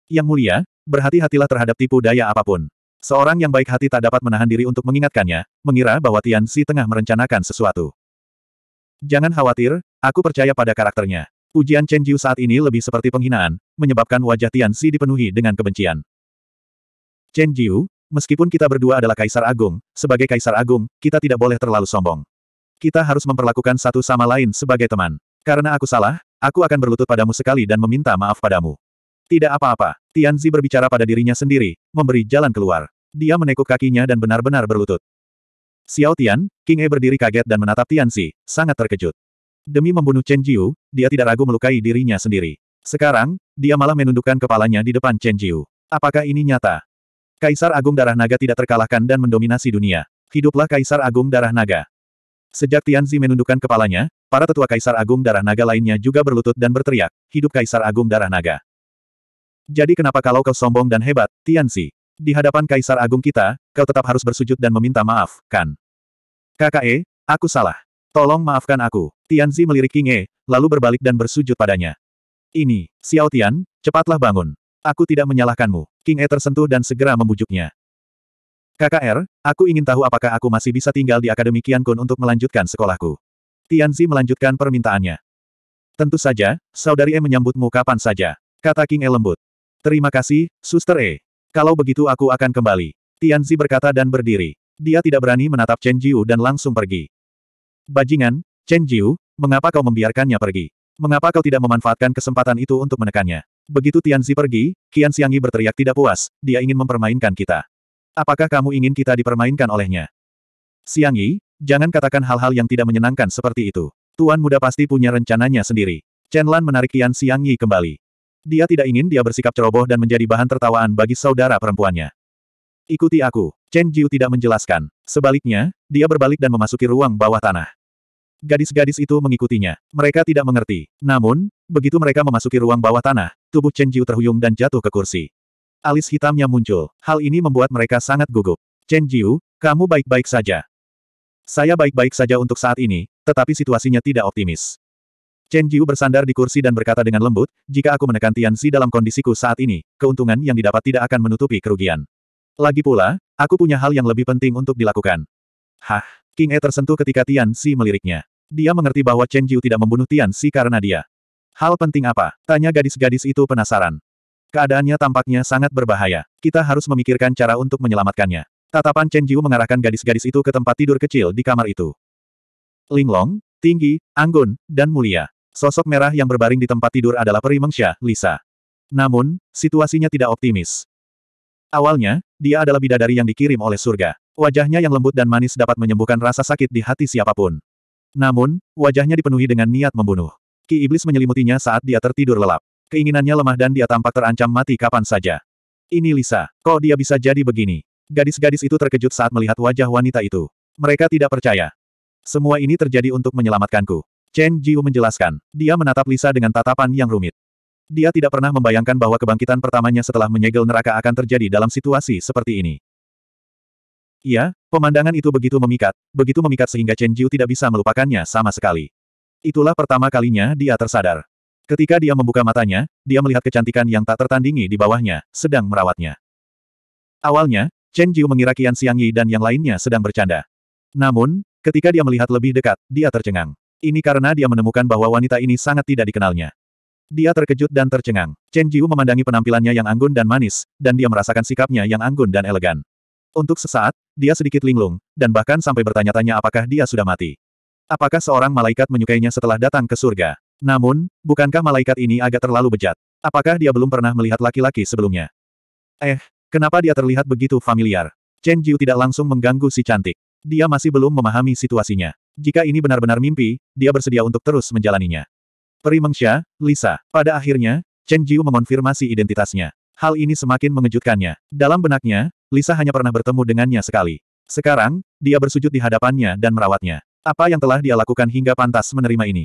S1: Yang mulia, berhati-hatilah terhadap tipu daya apapun. Seorang yang baik hati tak dapat menahan diri untuk mengingatkannya, mengira bahwa Tian Si tengah merencanakan sesuatu. Jangan khawatir, aku percaya pada karakternya. Ujian Chen Jiu saat ini lebih seperti penghinaan, menyebabkan wajah Tian Si dipenuhi dengan kebencian. Chen Jiu, meskipun kita berdua adalah Kaisar Agung, sebagai Kaisar Agung, kita tidak boleh terlalu sombong. Kita harus memperlakukan satu sama lain sebagai teman. Karena aku salah, aku akan berlutut padamu sekali dan meminta maaf padamu. Tidak apa-apa, Tianzi berbicara pada dirinya sendiri, memberi jalan keluar. Dia menekuk kakinya dan benar-benar berlutut. Xiao Tian, King E berdiri kaget dan menatap Tianzi, sangat terkejut. Demi membunuh Chen Jiu, dia tidak ragu melukai dirinya sendiri. Sekarang, dia malah menundukkan kepalanya di depan Chen Jiu. Apakah ini nyata? Kaisar Agung Darah Naga tidak terkalahkan dan mendominasi dunia. Hiduplah Kaisar Agung Darah Naga. Sejak Tianzi menundukkan kepalanya, para tetua Kaisar Agung Darah Naga lainnya juga berlutut dan berteriak, Hidup Kaisar Agung Darah Naga. Jadi kenapa kalau kau sombong dan hebat, Tianxi? Di hadapan Kaisar Agung kita, kau tetap harus bersujud dan meminta maaf, kan? KKE, aku salah. Tolong maafkan aku. Tianzi melirik King E, lalu berbalik dan bersujud padanya. Ini, Xiao Tian, cepatlah bangun. Aku tidak menyalahkanmu. King E tersentuh dan segera membujuknya. KKR, aku ingin tahu apakah aku masih bisa tinggal di Akademi Kian Kun untuk melanjutkan sekolahku. Tianzi melanjutkan permintaannya. Tentu saja, Saudari E menyambutmu kapan saja. Kata King E lembut. Terima kasih, Suster E. Kalau begitu aku akan kembali. Tianzi berkata dan berdiri. Dia tidak berani menatap Chen Jiu dan langsung pergi. Bajingan, Chen Jiu, mengapa kau membiarkannya pergi? Mengapa kau tidak memanfaatkan kesempatan itu untuk menekannya? Begitu Tianzi pergi, Qian Xiangyi berteriak tidak puas, dia ingin mempermainkan kita. Apakah kamu ingin kita dipermainkan olehnya? Xiangyi, jangan katakan hal-hal yang tidak menyenangkan seperti itu. Tuan muda pasti punya rencananya sendiri. Chen Lan menarik Qian Xiangyi kembali. Dia tidak ingin dia bersikap ceroboh dan menjadi bahan tertawaan bagi saudara perempuannya. Ikuti aku. Chen Jiu tidak menjelaskan. Sebaliknya, dia berbalik dan memasuki ruang bawah tanah. Gadis-gadis itu mengikutinya. Mereka tidak mengerti. Namun, begitu mereka memasuki ruang bawah tanah, tubuh Chen Jiu terhuyung dan jatuh ke kursi. Alis hitamnya muncul. Hal ini membuat mereka sangat gugup. Chen Jiu, kamu baik-baik saja. Saya baik-baik saja untuk saat ini, tetapi situasinya tidak optimis. Chen Jiu bersandar di kursi dan berkata dengan lembut, jika aku menekan Tian Xi dalam kondisiku saat ini, keuntungan yang didapat tidak akan menutupi kerugian. Lagi pula, aku punya hal yang lebih penting untuk dilakukan. Hah, King E tersentuh ketika Tian Xi meliriknya. Dia mengerti bahwa Chen Jiu tidak membunuh Tian Xi karena dia. Hal penting apa? Tanya gadis-gadis itu penasaran. Keadaannya tampaknya sangat berbahaya. Kita harus memikirkan cara untuk menyelamatkannya. Tatapan Chen Jiu mengarahkan gadis-gadis itu ke tempat tidur kecil di kamar itu. Linglong, tinggi, anggun, dan mulia. Sosok merah yang berbaring di tempat tidur adalah peri Mengsha, Lisa. Namun, situasinya tidak optimis. Awalnya, dia adalah bidadari yang dikirim oleh surga. Wajahnya yang lembut dan manis dapat menyembuhkan rasa sakit di hati siapapun. Namun, wajahnya dipenuhi dengan niat membunuh. Ki Iblis menyelimutinya saat dia tertidur lelap. Keinginannya lemah dan dia tampak terancam mati kapan saja. Ini Lisa, kok dia bisa jadi begini? Gadis-gadis itu terkejut saat melihat wajah wanita itu. Mereka tidak percaya. Semua ini terjadi untuk menyelamatkanku. Chen Jiu menjelaskan. Dia menatap Lisa dengan tatapan yang rumit. Dia tidak pernah membayangkan bahwa kebangkitan pertamanya setelah menyegel neraka akan terjadi dalam situasi seperti ini. Iya, pemandangan itu begitu memikat, begitu memikat sehingga Chen Jiu tidak bisa melupakannya sama sekali. Itulah pertama kalinya dia tersadar. Ketika dia membuka matanya, dia melihat kecantikan yang tak tertandingi di bawahnya, sedang merawatnya. Awalnya, Chen Jiu mengira Kian Qian Yi dan yang lainnya sedang bercanda. Namun, ketika dia melihat lebih dekat, dia tercengang. Ini karena dia menemukan bahwa wanita ini sangat tidak dikenalnya. Dia terkejut dan tercengang. Chen Jiu memandangi penampilannya yang anggun dan manis, dan dia merasakan sikapnya yang anggun dan elegan. Untuk sesaat, dia sedikit linglung, dan bahkan sampai bertanya-tanya apakah dia sudah mati. Apakah seorang malaikat menyukainya setelah datang ke surga? Namun, bukankah malaikat ini agak terlalu bejat? Apakah dia belum pernah melihat laki-laki sebelumnya? Eh, kenapa dia terlihat begitu familiar? Chen Jiu tidak langsung mengganggu si cantik. Dia masih belum memahami situasinya. Jika ini benar-benar mimpi, dia bersedia untuk terus menjalaninya. Peri Mengsha, Lisa. Pada akhirnya, Chen Jiu mengonfirmasi identitasnya. Hal ini semakin mengejutkannya. Dalam benaknya, Lisa hanya pernah bertemu dengannya sekali. Sekarang, dia bersujud di hadapannya dan merawatnya. Apa yang telah dia lakukan hingga pantas menerima ini?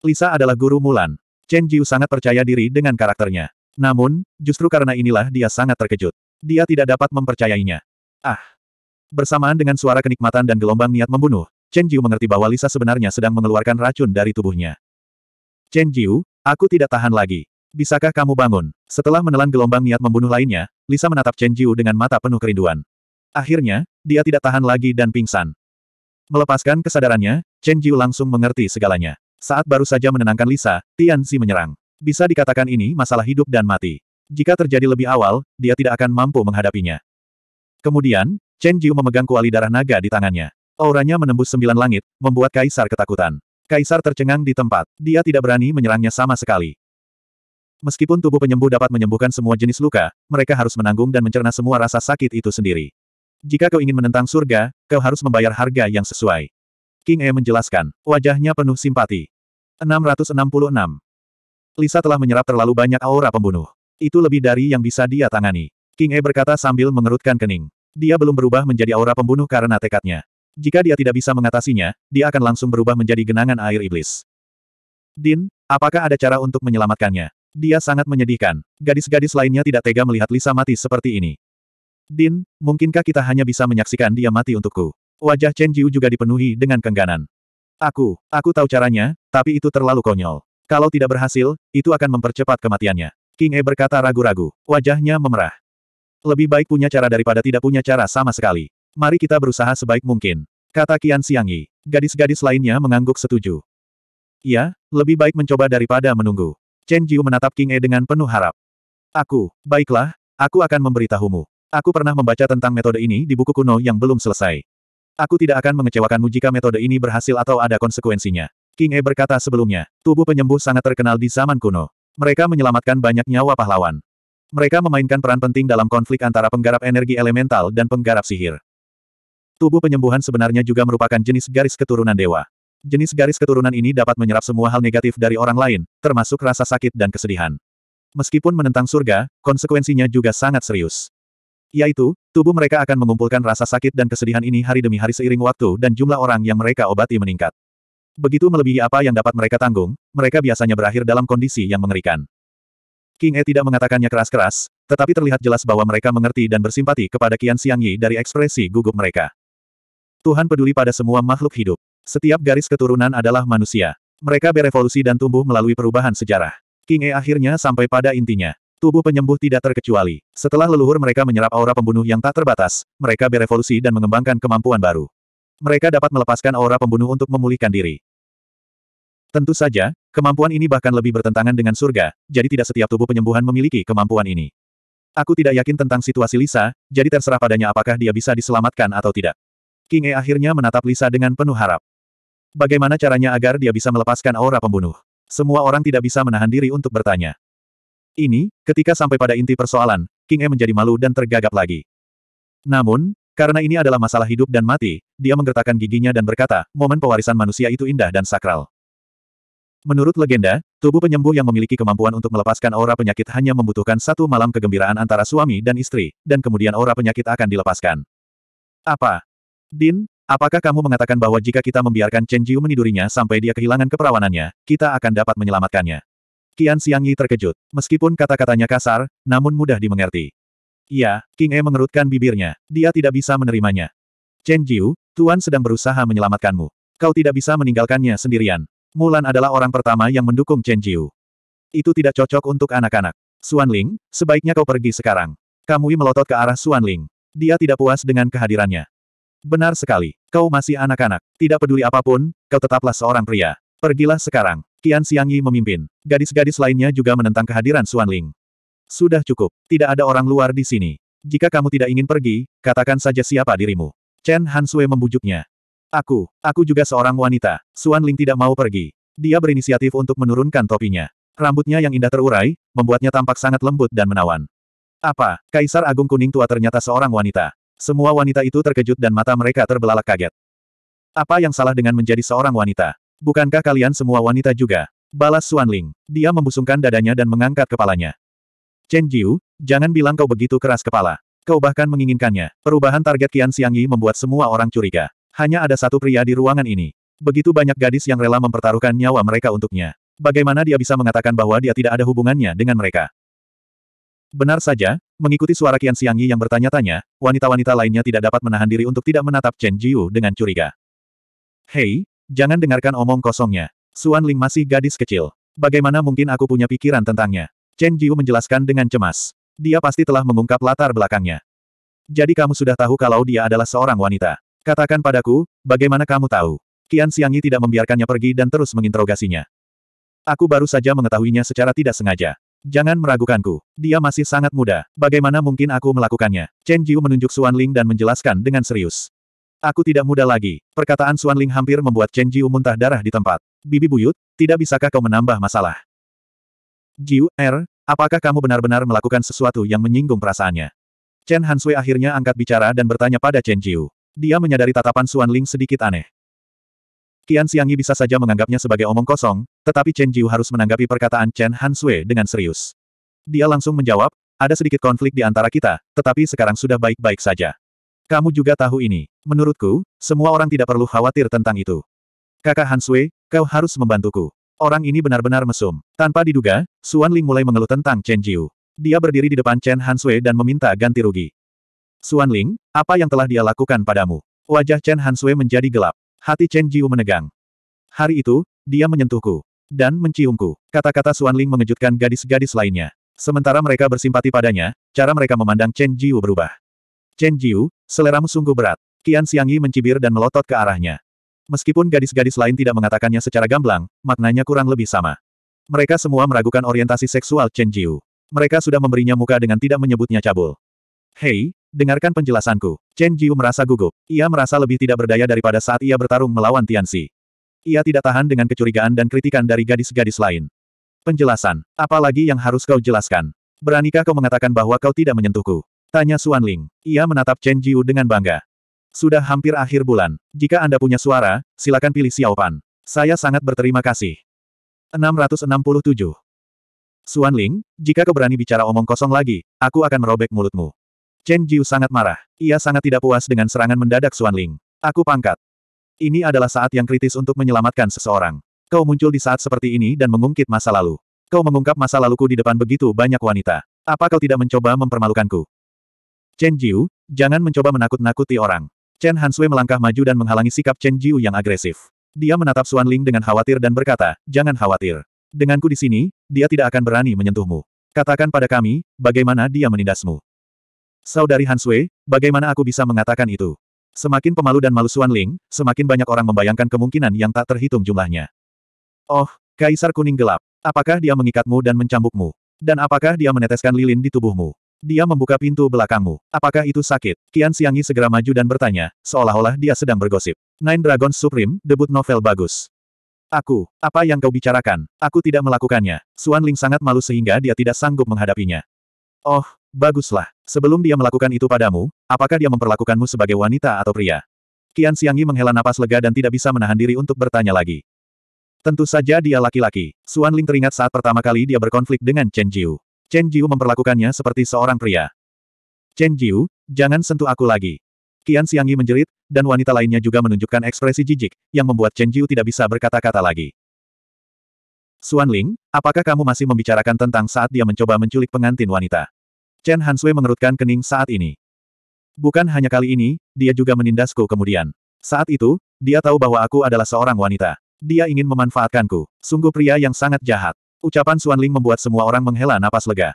S1: Lisa adalah guru Mulan. Chen Jiu sangat percaya diri dengan karakternya. Namun, justru karena inilah dia sangat terkejut. Dia tidak dapat mempercayainya. Ah, Bersamaan dengan suara kenikmatan dan gelombang niat membunuh, Chen Jiu mengerti bahwa Lisa sebenarnya sedang mengeluarkan racun dari tubuhnya. Chen Jiu, aku tidak tahan lagi. Bisakah kamu bangun? Setelah menelan gelombang niat membunuh lainnya, Lisa menatap Chen Jiu dengan mata penuh kerinduan. Akhirnya, dia tidak tahan lagi dan pingsan. Melepaskan kesadarannya, Chen Jiu langsung mengerti segalanya. Saat baru saja menenangkan Lisa, Tian Xi menyerang. Bisa dikatakan ini masalah hidup dan mati. Jika terjadi lebih awal, dia tidak akan mampu menghadapinya. Kemudian, Chen Jiu memegang kuali darah naga di tangannya. Auranya menembus sembilan langit, membuat Kaisar ketakutan. Kaisar tercengang di tempat. Dia tidak berani menyerangnya sama sekali. Meskipun tubuh penyembuh dapat menyembuhkan semua jenis luka, mereka harus menanggung dan mencerna semua rasa sakit itu sendiri. Jika kau ingin menentang surga, kau harus membayar harga yang sesuai. King E menjelaskan, wajahnya penuh simpati. 666. Lisa telah menyerap terlalu banyak aura pembunuh. Itu lebih dari yang bisa dia tangani. King E berkata sambil mengerutkan kening. Dia belum berubah menjadi aura pembunuh karena tekadnya. Jika dia tidak bisa mengatasinya, dia akan langsung berubah menjadi genangan air iblis. Din, apakah ada cara untuk menyelamatkannya? Dia sangat menyedihkan. Gadis-gadis lainnya tidak tega melihat Lisa mati seperti ini. Din, mungkinkah kita hanya bisa menyaksikan dia mati untukku? Wajah Chen Jiu juga dipenuhi dengan kengganan. Aku, aku tahu caranya, tapi itu terlalu konyol. Kalau tidak berhasil, itu akan mempercepat kematiannya. King E berkata ragu-ragu. Wajahnya memerah. Lebih baik punya cara daripada tidak punya cara sama sekali. Mari kita berusaha sebaik mungkin. Kata Kian Xiangyi. Gadis-gadis lainnya mengangguk setuju. Ya, lebih baik mencoba daripada menunggu. Chen Jiu menatap King E dengan penuh harap. Aku, baiklah, aku akan memberitahumu. Aku pernah membaca tentang metode ini di buku kuno yang belum selesai. Aku tidak akan mengecewakanmu jika metode ini berhasil atau ada konsekuensinya. King E berkata sebelumnya, tubuh penyembuh sangat terkenal di zaman kuno. Mereka menyelamatkan banyak nyawa pahlawan. Mereka memainkan peran penting dalam konflik antara penggarap energi elemental dan penggarap sihir. Tubuh penyembuhan sebenarnya juga merupakan jenis garis keturunan dewa. Jenis garis keturunan ini dapat menyerap semua hal negatif dari orang lain, termasuk rasa sakit dan kesedihan. Meskipun menentang surga, konsekuensinya juga sangat serius. Yaitu, tubuh mereka akan mengumpulkan rasa sakit dan kesedihan ini hari demi hari seiring waktu dan jumlah orang yang mereka obati meningkat. Begitu melebihi apa yang dapat mereka tanggung, mereka biasanya berakhir dalam kondisi yang mengerikan. King E tidak mengatakannya keras-keras, tetapi terlihat jelas bahwa mereka mengerti dan bersimpati kepada Qian Yi dari ekspresi gugup mereka. Tuhan peduli pada semua makhluk hidup. Setiap garis keturunan adalah manusia. Mereka berevolusi dan tumbuh melalui perubahan sejarah. King E akhirnya sampai pada intinya. Tubuh penyembuh tidak terkecuali. Setelah leluhur mereka menyerap aura pembunuh yang tak terbatas, mereka berevolusi dan mengembangkan kemampuan baru. Mereka dapat melepaskan aura pembunuh untuk memulihkan diri. Tentu saja, kemampuan ini bahkan lebih bertentangan dengan surga, jadi tidak setiap tubuh penyembuhan memiliki kemampuan ini. Aku tidak yakin tentang situasi Lisa, jadi terserah padanya apakah dia bisa diselamatkan atau tidak. King E akhirnya menatap Lisa dengan penuh harap. Bagaimana caranya agar dia bisa melepaskan aura pembunuh? Semua orang tidak bisa menahan diri untuk bertanya. Ini, ketika sampai pada inti persoalan, King E menjadi malu dan tergagap lagi. Namun, karena ini adalah masalah hidup dan mati, dia menggertakkan giginya dan berkata, momen pewarisan manusia itu indah dan sakral. Menurut legenda, tubuh penyembuh yang memiliki kemampuan untuk melepaskan aura penyakit hanya membutuhkan satu malam kegembiraan antara suami dan istri, dan kemudian aura penyakit akan dilepaskan. Apa? Din, apakah kamu mengatakan bahwa jika kita membiarkan Chen Jiu menidurinya sampai dia kehilangan keperawanannya, kita akan dapat menyelamatkannya? Qian Yi terkejut. Meskipun kata-katanya kasar, namun mudah dimengerti. Ya, King E mengerutkan bibirnya. Dia tidak bisa menerimanya. Chen Jiu, Tuan sedang berusaha menyelamatkanmu. Kau tidak bisa meninggalkannya sendirian. Mulan adalah orang pertama yang mendukung Chen Jiu. Itu tidak cocok untuk anak-anak. Suan Ling, sebaiknya kau pergi sekarang. Kamui melotot ke arah Suan Ling. Dia tidak puas dengan kehadirannya. Benar sekali, kau masih anak-anak. Tidak peduli apapun, kau tetaplah seorang pria. Pergilah sekarang. Qian Yi memimpin. Gadis-gadis lainnya juga menentang kehadiran Suan Ling. Sudah cukup, tidak ada orang luar di sini. Jika kamu tidak ingin pergi, katakan saja siapa dirimu. Chen Hansue membujuknya. Aku, aku juga seorang wanita. Suan Ling tidak mau pergi. Dia berinisiatif untuk menurunkan topinya. Rambutnya yang indah terurai, membuatnya tampak sangat lembut dan menawan. Apa, Kaisar Agung Kuning Tua ternyata seorang wanita. Semua wanita itu terkejut dan mata mereka terbelalak kaget. Apa yang salah dengan menjadi seorang wanita? Bukankah kalian semua wanita juga? Balas Suan Ling. Dia membusungkan dadanya dan mengangkat kepalanya. Chen Jiu, jangan bilang kau begitu keras kepala. Kau bahkan menginginkannya. Perubahan target Qian Xiang Yi membuat semua orang curiga. Hanya ada satu pria di ruangan ini. Begitu banyak gadis yang rela mempertaruhkan nyawa mereka untuknya. Bagaimana dia bisa mengatakan bahwa dia tidak ada hubungannya dengan mereka? Benar saja, mengikuti suara Qian Xiangyi yang bertanya-tanya, wanita-wanita lainnya tidak dapat menahan diri untuk tidak menatap Chen Jiu dengan curiga. Hei, jangan dengarkan omong kosongnya. Suan Ling masih gadis kecil. Bagaimana mungkin aku punya pikiran tentangnya? Chen Jiu menjelaskan dengan cemas. Dia pasti telah mengungkap latar belakangnya. Jadi kamu sudah tahu kalau dia adalah seorang wanita. Katakan padaku, bagaimana kamu tahu? Kian Siangi tidak membiarkannya pergi dan terus menginterogasinya. Aku baru saja mengetahuinya secara tidak sengaja. Jangan meragukanku. Dia masih sangat muda. Bagaimana mungkin aku melakukannya? Chen Jiu menunjuk Xuan Ling dan menjelaskan dengan serius. Aku tidak muda lagi. Perkataan Xuan Ling hampir membuat Chen Jiu muntah darah di tempat. Bibi buyut, tidak bisakah kau menambah masalah? Jiu, Er, apakah kamu benar-benar melakukan sesuatu yang menyinggung perasaannya? Chen Hansui akhirnya angkat bicara dan bertanya pada Chen Jiu dia menyadari tatapan Xuan Ling sedikit aneh. Qian Xiangyi bisa saja menganggapnya sebagai omong kosong, tetapi Chen Jiu harus menanggapi perkataan Chen Han Sui dengan serius. Dia langsung menjawab, ada sedikit konflik di antara kita, tetapi sekarang sudah baik-baik saja. Kamu juga tahu ini. Menurutku, semua orang tidak perlu khawatir tentang itu. Kakak Han Sui, kau harus membantuku. Orang ini benar-benar mesum. Tanpa diduga, Xuan Ling mulai mengeluh tentang Chen Jiu. Dia berdiri di depan Chen Han Sui dan meminta ganti rugi. Suan Ling, apa yang telah dia lakukan padamu? Wajah Chen Hansue menjadi gelap. Hati Chen Jiu menegang. Hari itu, dia menyentuhku. Dan menciumku. Kata-kata Suan Ling mengejutkan gadis-gadis lainnya. Sementara mereka bersimpati padanya, cara mereka memandang Chen Jiu berubah. Chen Jiu, seleramu sungguh berat. Qian Xiangyi mencibir dan melotot ke arahnya. Meskipun gadis-gadis lain tidak mengatakannya secara gamblang, maknanya kurang lebih sama. Mereka semua meragukan orientasi seksual Chen Jiu. Mereka sudah memberinya muka dengan tidak menyebutnya cabul. Hei, Dengarkan penjelasanku. Chen Jiu merasa gugup. Ia merasa lebih tidak berdaya daripada saat ia bertarung melawan Tianxi. Ia tidak tahan dengan kecurigaan dan kritikan dari gadis-gadis lain. Penjelasan. Apalagi yang harus kau jelaskan? Beranikah kau mengatakan bahwa kau tidak menyentuhku? Tanya Xuan Ling. Ia menatap Chen Jiu dengan bangga. Sudah hampir akhir bulan. Jika Anda punya suara, silakan pilih Xiao Pan. Saya sangat berterima kasih. 667. Xuan Ling, jika kau berani bicara omong kosong lagi, aku akan merobek mulutmu. Chen Jiu sangat marah. Ia sangat tidak puas dengan serangan mendadak Xuan Ling. Aku pangkat. Ini adalah saat yang kritis untuk menyelamatkan seseorang. Kau muncul di saat seperti ini dan mengungkit masa lalu. Kau mengungkap masa laluku di depan begitu banyak wanita. Apa kau tidak mencoba mempermalukanku? Chen Jiu, jangan mencoba menakut-nakuti orang. Chen Hansui melangkah maju dan menghalangi sikap Chen Jiu yang agresif. Dia menatap Xuan Ling dengan khawatir dan berkata, jangan khawatir. Denganku di sini, dia tidak akan berani menyentuhmu. Katakan pada kami, bagaimana dia menindasmu. Saudari Han bagaimana aku bisa mengatakan itu? Semakin pemalu dan malu Suan Ling, semakin banyak orang membayangkan kemungkinan yang tak terhitung jumlahnya. Oh, Kaisar Kuning Gelap, apakah dia mengikatmu dan mencambukmu? Dan apakah dia meneteskan lilin di tubuhmu? Dia membuka pintu belakangmu. Apakah itu sakit? Kian Siangi segera maju dan bertanya, seolah-olah dia sedang bergosip. Nine Dragons Supreme, debut novel bagus. Aku, apa yang kau bicarakan? Aku tidak melakukannya. Suan Ling sangat malu sehingga dia tidak sanggup menghadapinya. Oh, Baguslah. Sebelum dia melakukan itu padamu, apakah dia memperlakukanmu sebagai wanita atau pria? Qian Xiangyi menghela napas lega dan tidak bisa menahan diri untuk bertanya lagi. Tentu saja dia laki-laki. Xuan Ling teringat saat pertama kali dia berkonflik dengan Chen Jiu. Chen Jiu memperlakukannya seperti seorang pria. Chen Jiu, jangan sentuh aku lagi. Qian Xiangyi menjerit, dan wanita lainnya juga menunjukkan ekspresi jijik, yang membuat Chen Jiu tidak bisa berkata-kata lagi. Xuan Ling, apakah kamu masih membicarakan tentang saat dia mencoba menculik pengantin wanita? Chen Hansui mengerutkan kening saat ini. Bukan hanya kali ini, dia juga menindasku kemudian. Saat itu, dia tahu bahwa aku adalah seorang wanita. Dia ingin memanfaatkanku. Sungguh pria yang sangat jahat. Ucapan Suan Ling membuat semua orang menghela napas lega.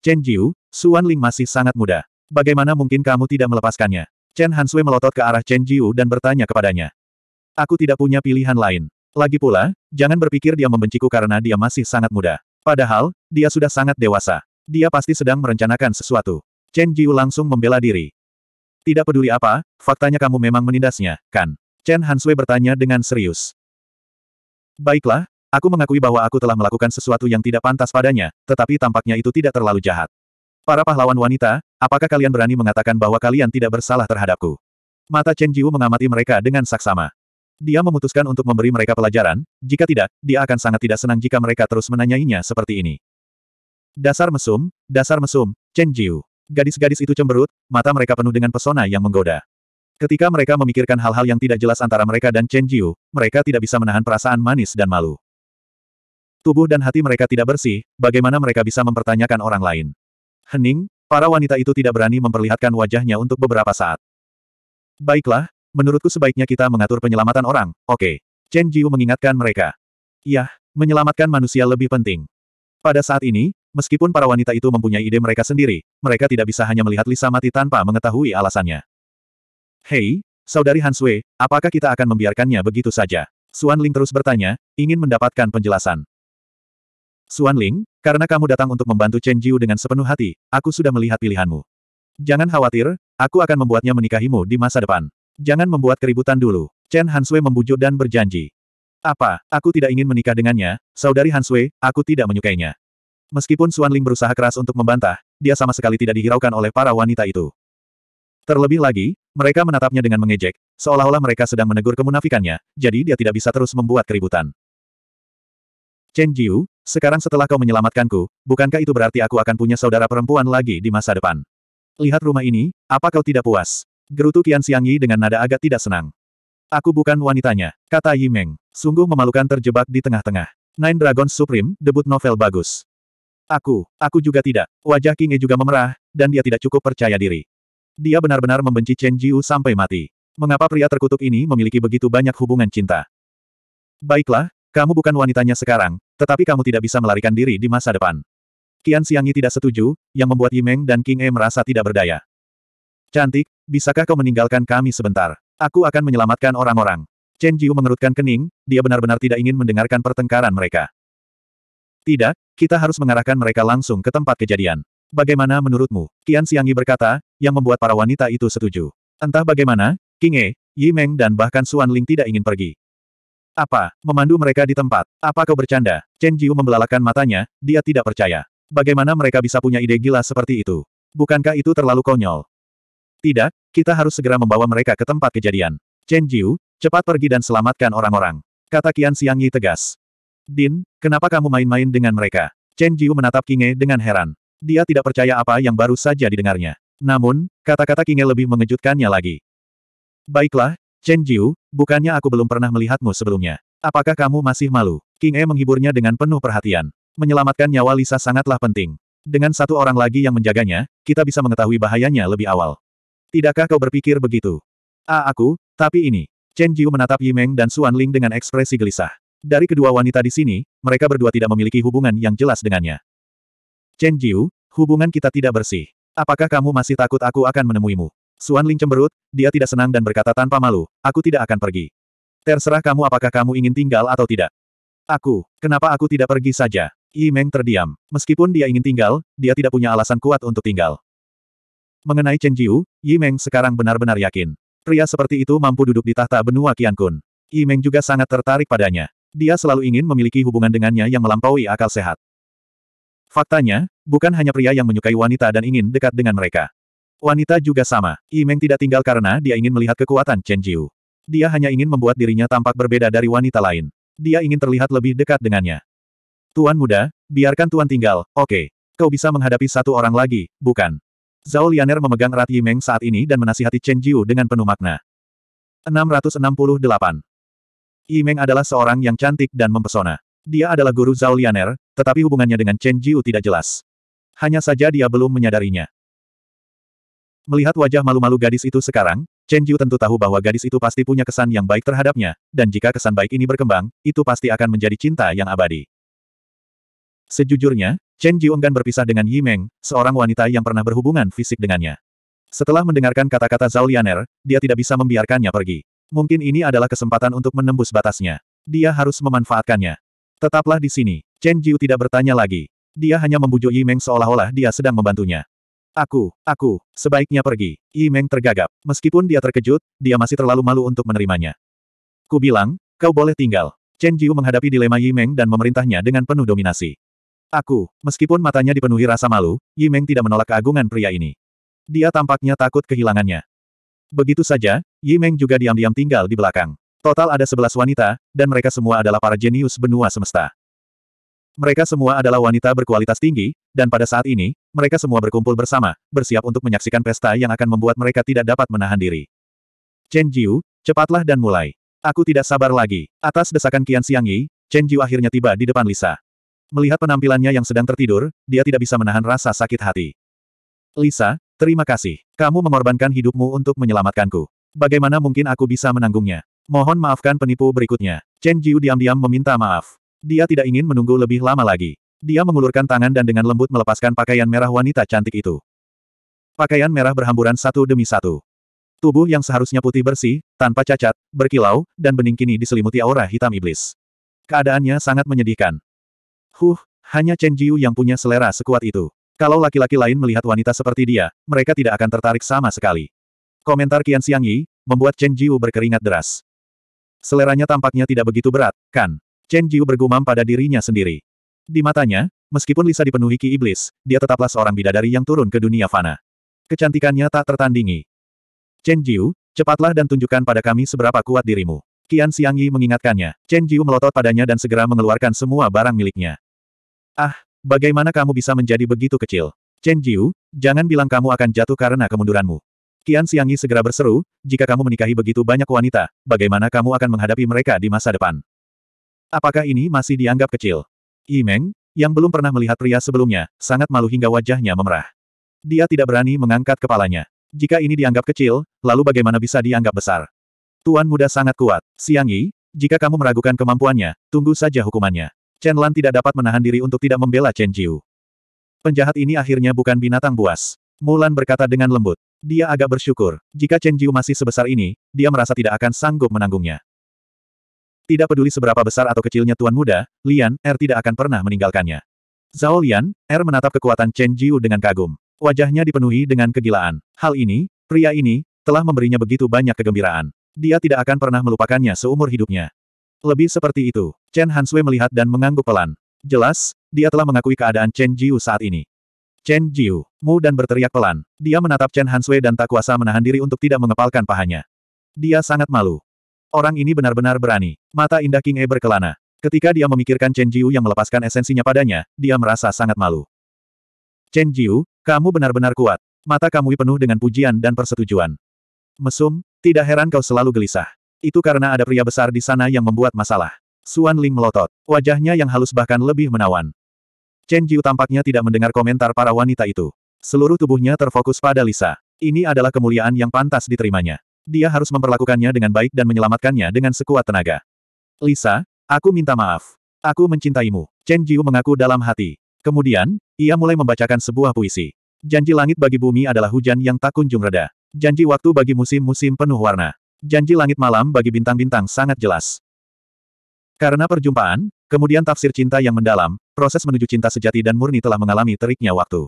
S1: Chen Jiu, Suan Ling masih sangat muda. Bagaimana mungkin kamu tidak melepaskannya? Chen Hansui melotot ke arah Chen Jiu dan bertanya kepadanya. Aku tidak punya pilihan lain. Lagi pula, jangan berpikir dia membenciku karena dia masih sangat muda. Padahal, dia sudah sangat dewasa. Dia pasti sedang merencanakan sesuatu. Chen Jiu langsung membela diri. Tidak peduli apa, faktanya kamu memang menindasnya, kan? Chen Hansui bertanya dengan serius. Baiklah, aku mengakui bahwa aku telah melakukan sesuatu yang tidak pantas padanya, tetapi tampaknya itu tidak terlalu jahat. Para pahlawan wanita, apakah kalian berani mengatakan bahwa kalian tidak bersalah terhadapku? Mata Chen Jiu mengamati mereka dengan saksama. Dia memutuskan untuk memberi mereka pelajaran, jika tidak, dia akan sangat tidak senang jika mereka terus menanyainya seperti ini. Dasar mesum, dasar mesum, Chen Jiu. Gadis-gadis itu cemberut, mata mereka penuh dengan pesona yang menggoda. Ketika mereka memikirkan hal-hal yang tidak jelas antara mereka dan Chen Jiu, mereka tidak bisa menahan perasaan manis dan malu. Tubuh dan hati mereka tidak bersih, bagaimana mereka bisa mempertanyakan orang lain. Hening, para wanita itu tidak berani memperlihatkan wajahnya untuk beberapa saat. Baiklah, menurutku sebaiknya kita mengatur penyelamatan orang, oke. Okay. Chen Jiu mengingatkan mereka. Yah, menyelamatkan manusia lebih penting. Pada saat ini, Meskipun para wanita itu mempunyai ide mereka sendiri, mereka tidak bisa hanya melihat Lisa mati tanpa mengetahui alasannya. Hei, saudari Hanswe, apakah kita akan membiarkannya begitu saja? Suan Ling terus bertanya, ingin mendapatkan penjelasan. Suan Ling, karena kamu datang untuk membantu Chen Jiu dengan sepenuh hati, aku sudah melihat pilihanmu. Jangan khawatir, aku akan membuatnya menikahimu di masa depan. Jangan membuat keributan dulu. Chen Hanswe membujuk dan berjanji. Apa, aku tidak ingin menikah dengannya, saudari Hanswe, aku tidak menyukainya. Meskipun Xuan Ling berusaha keras untuk membantah, dia sama sekali tidak dihiraukan oleh para wanita itu. Terlebih lagi, mereka menatapnya dengan mengejek, seolah-olah mereka sedang menegur kemunafikannya, jadi dia tidak bisa terus membuat keributan. Chen Jiu, sekarang setelah kau menyelamatkanku, bukankah itu berarti aku akan punya saudara perempuan lagi di masa depan? Lihat rumah ini, apa kau tidak puas? Gerutu Qian Xiangyi dengan nada agak tidak senang. Aku bukan wanitanya, kata Yi Meng. Sungguh memalukan terjebak di tengah-tengah. Nine Dragons Supreme, debut novel bagus. Aku, aku juga tidak. Wajah King E juga memerah, dan dia tidak cukup percaya diri. Dia benar-benar membenci Chen Jiu sampai mati. Mengapa pria terkutuk ini memiliki begitu banyak hubungan cinta? Baiklah, kamu bukan wanitanya sekarang, tetapi kamu tidak bisa melarikan diri di masa depan. Qian Xiangyi tidak setuju, yang membuat Yimeng dan King E merasa tidak berdaya. Cantik, bisakah kau meninggalkan kami sebentar? Aku akan menyelamatkan orang-orang. Chen Jiu mengerutkan kening, dia benar-benar tidak ingin mendengarkan pertengkaran mereka. Tidak, kita harus mengarahkan mereka langsung ke tempat kejadian. Bagaimana menurutmu? Qian Xiangyi berkata, yang membuat para wanita itu setuju. Entah bagaimana, King E, Yi Meng dan bahkan Xuan Ling tidak ingin pergi. Apa? Memandu mereka di tempat. Apa kau bercanda? Chen Jiu membelalakan matanya, dia tidak percaya. Bagaimana mereka bisa punya ide gila seperti itu? Bukankah itu terlalu konyol? Tidak, kita harus segera membawa mereka ke tempat kejadian. Chen Jiu, cepat pergi dan selamatkan orang-orang. Kata Qian Xiangyi tegas. Din, kenapa kamu main-main dengan mereka? Chen Jiu menatap Kinge dengan heran. Dia tidak percaya apa yang baru saja didengarnya. Namun, kata-kata Kinge lebih mengejutkannya lagi. Baiklah, Chen Jiu, bukannya aku belum pernah melihatmu sebelumnya. Apakah kamu masih malu? Kinge menghiburnya dengan penuh perhatian. Menyelamatkan nyawa Lisa sangatlah penting. Dengan satu orang lagi yang menjaganya, kita bisa mengetahui bahayanya lebih awal. Tidakkah kau berpikir begitu? Ah aku, tapi ini. Chen Jiu menatap Yimeng dan Suan Ling dengan ekspresi gelisah. Dari kedua wanita di sini, mereka berdua tidak memiliki hubungan yang jelas dengannya. Chen Jiu, hubungan kita tidak bersih. Apakah kamu masih takut aku akan menemuimu? Suan Ling cemberut, dia tidak senang dan berkata tanpa malu, aku tidak akan pergi. Terserah kamu apakah kamu ingin tinggal atau tidak. Aku, kenapa aku tidak pergi saja? Yi Meng terdiam. Meskipun dia ingin tinggal, dia tidak punya alasan kuat untuk tinggal. Mengenai Chen Jiu, Yi Meng sekarang benar-benar yakin. Pria seperti itu mampu duduk di tahta benua Kun. Yi Meng juga sangat tertarik padanya dia selalu ingin memiliki hubungan dengannya yang melampaui akal sehat. Faktanya, bukan hanya pria yang menyukai wanita dan ingin dekat dengan mereka. Wanita juga sama. Imeng tidak tinggal karena dia ingin melihat kekuatan Chen Jiu. Dia hanya ingin membuat dirinya tampak berbeda dari wanita lain. Dia ingin terlihat lebih dekat dengannya. Tuan muda, biarkan Tuan tinggal, oke. Okay. Kau bisa menghadapi satu orang lagi, bukan? Zhao Lianer memegang erat Yimeng saat ini dan menasihati Chen Jiu dengan penuh makna. 668. Yimeng adalah seorang yang cantik dan mempesona. Dia adalah guru Zhao Lianer, tetapi hubungannya dengan Chen Jiu tidak jelas. Hanya saja dia belum menyadarinya. Melihat wajah malu-malu gadis itu sekarang, Chen Jiu tentu tahu bahwa gadis itu pasti punya kesan yang baik terhadapnya, dan jika kesan baik ini berkembang, itu pasti akan menjadi cinta yang abadi. Sejujurnya, Chen Jiu enggan berpisah dengan Yimeng, seorang wanita yang pernah berhubungan fisik dengannya. Setelah mendengarkan kata-kata Zhao Lianer, dia tidak bisa membiarkannya pergi. Mungkin ini adalah kesempatan untuk menembus batasnya. Dia harus memanfaatkannya. Tetaplah di sini. Chen Jiu tidak bertanya lagi. Dia hanya membujuk Yi Meng seolah-olah dia sedang membantunya. Aku, aku, sebaiknya pergi. Yi Meng tergagap. Meskipun dia terkejut, dia masih terlalu malu untuk menerimanya. Ku bilang, kau boleh tinggal. Chen Jiu menghadapi dilema Yi Meng dan memerintahnya dengan penuh dominasi. Aku, meskipun matanya dipenuhi rasa malu, Yi Meng tidak menolak keagungan pria ini. Dia tampaknya takut kehilangannya. Begitu saja, Yi Meng juga diam-diam tinggal di belakang. Total ada sebelas wanita, dan mereka semua adalah para jenius benua semesta. Mereka semua adalah wanita berkualitas tinggi, dan pada saat ini, mereka semua berkumpul bersama, bersiap untuk menyaksikan pesta yang akan membuat mereka tidak dapat menahan diri. Chen Jiu, cepatlah dan mulai. Aku tidak sabar lagi. Atas desakan Kian Siang Yi, Chen Jiu akhirnya tiba di depan Lisa. Melihat penampilannya yang sedang tertidur, dia tidak bisa menahan rasa sakit hati. Lisa, Terima kasih. Kamu mengorbankan hidupmu untuk menyelamatkanku. Bagaimana mungkin aku bisa menanggungnya? Mohon maafkan penipu berikutnya. Chen Jiu diam-diam meminta maaf. Dia tidak ingin menunggu lebih lama lagi. Dia mengulurkan tangan dan dengan lembut melepaskan pakaian merah wanita cantik itu. Pakaian merah berhamburan satu demi satu. Tubuh yang seharusnya putih bersih, tanpa cacat, berkilau, dan bening kini diselimuti aura hitam iblis. Keadaannya sangat menyedihkan. Huh, hanya Chen Jiu yang punya selera sekuat itu. Kalau laki-laki lain melihat wanita seperti dia, mereka tidak akan tertarik sama sekali. Komentar Qian Yi, membuat Chen Jiu berkeringat deras. Seleranya tampaknya tidak begitu berat, kan? Chen Jiu bergumam pada dirinya sendiri. Di matanya, meskipun Lisa dipenuhi ki iblis, dia tetaplah seorang bidadari yang turun ke dunia fana. Kecantikannya tak tertandingi. Chen Jiu, cepatlah dan tunjukkan pada kami seberapa kuat dirimu. Qian Yi mengingatkannya. Chen Jiu melotot padanya dan segera mengeluarkan semua barang miliknya. Ah, Bagaimana kamu bisa menjadi begitu kecil? Chen Jiu, jangan bilang kamu akan jatuh karena kemunduranmu. Qian Xiangyi segera berseru, jika kamu menikahi begitu banyak wanita, bagaimana kamu akan menghadapi mereka di masa depan? Apakah ini masih dianggap kecil? Yi Meng, yang belum pernah melihat pria sebelumnya, sangat malu hingga wajahnya memerah. Dia tidak berani mengangkat kepalanya. Jika ini dianggap kecil, lalu bagaimana bisa dianggap besar? Tuan muda sangat kuat. Siangi. jika kamu meragukan kemampuannya, tunggu saja hukumannya. Chen Lan tidak dapat menahan diri untuk tidak membela Chen Jiu. Penjahat ini akhirnya bukan binatang buas. Mulan berkata dengan lembut. Dia agak bersyukur, jika Chen Jiu masih sebesar ini, dia merasa tidak akan sanggup menanggungnya. Tidak peduli seberapa besar atau kecilnya Tuan Muda, Lian Er tidak akan pernah meninggalkannya. Zhao Lian Er menatap kekuatan Chen Jiu dengan kagum. Wajahnya dipenuhi dengan kegilaan. Hal ini, pria ini, telah memberinya begitu banyak kegembiraan. Dia tidak akan pernah melupakannya seumur hidupnya. Lebih seperti itu, Chen Hanswe melihat dan mengangguk pelan. Jelas, dia telah mengakui keadaan Chen Jiu saat ini. Chen Jiu, mu dan berteriak pelan. Dia menatap Chen Hanswe dan tak kuasa menahan diri untuk tidak mengepalkan pahanya. Dia sangat malu. Orang ini benar-benar berani. Mata indah King E berkelana. Ketika dia memikirkan Chen Jiu yang melepaskan esensinya padanya, dia merasa sangat malu. Chen Jiu, kamu benar-benar kuat. Mata kamu penuh dengan pujian dan persetujuan. Mesum, tidak heran kau selalu gelisah. Itu karena ada pria besar di sana yang membuat masalah. Suan Ling melotot. Wajahnya yang halus bahkan lebih menawan. Chen Jiu tampaknya tidak mendengar komentar para wanita itu. Seluruh tubuhnya terfokus pada Lisa. Ini adalah kemuliaan yang pantas diterimanya. Dia harus memperlakukannya dengan baik dan menyelamatkannya dengan sekuat tenaga. Lisa, aku minta maaf. Aku mencintaimu. Chen Jiu mengaku dalam hati. Kemudian, ia mulai membacakan sebuah puisi. Janji langit bagi bumi adalah hujan yang tak kunjung reda. Janji waktu bagi musim-musim penuh warna janji langit malam bagi bintang-bintang sangat jelas. Karena perjumpaan, kemudian tafsir cinta yang mendalam, proses menuju cinta sejati dan murni telah mengalami teriknya waktu.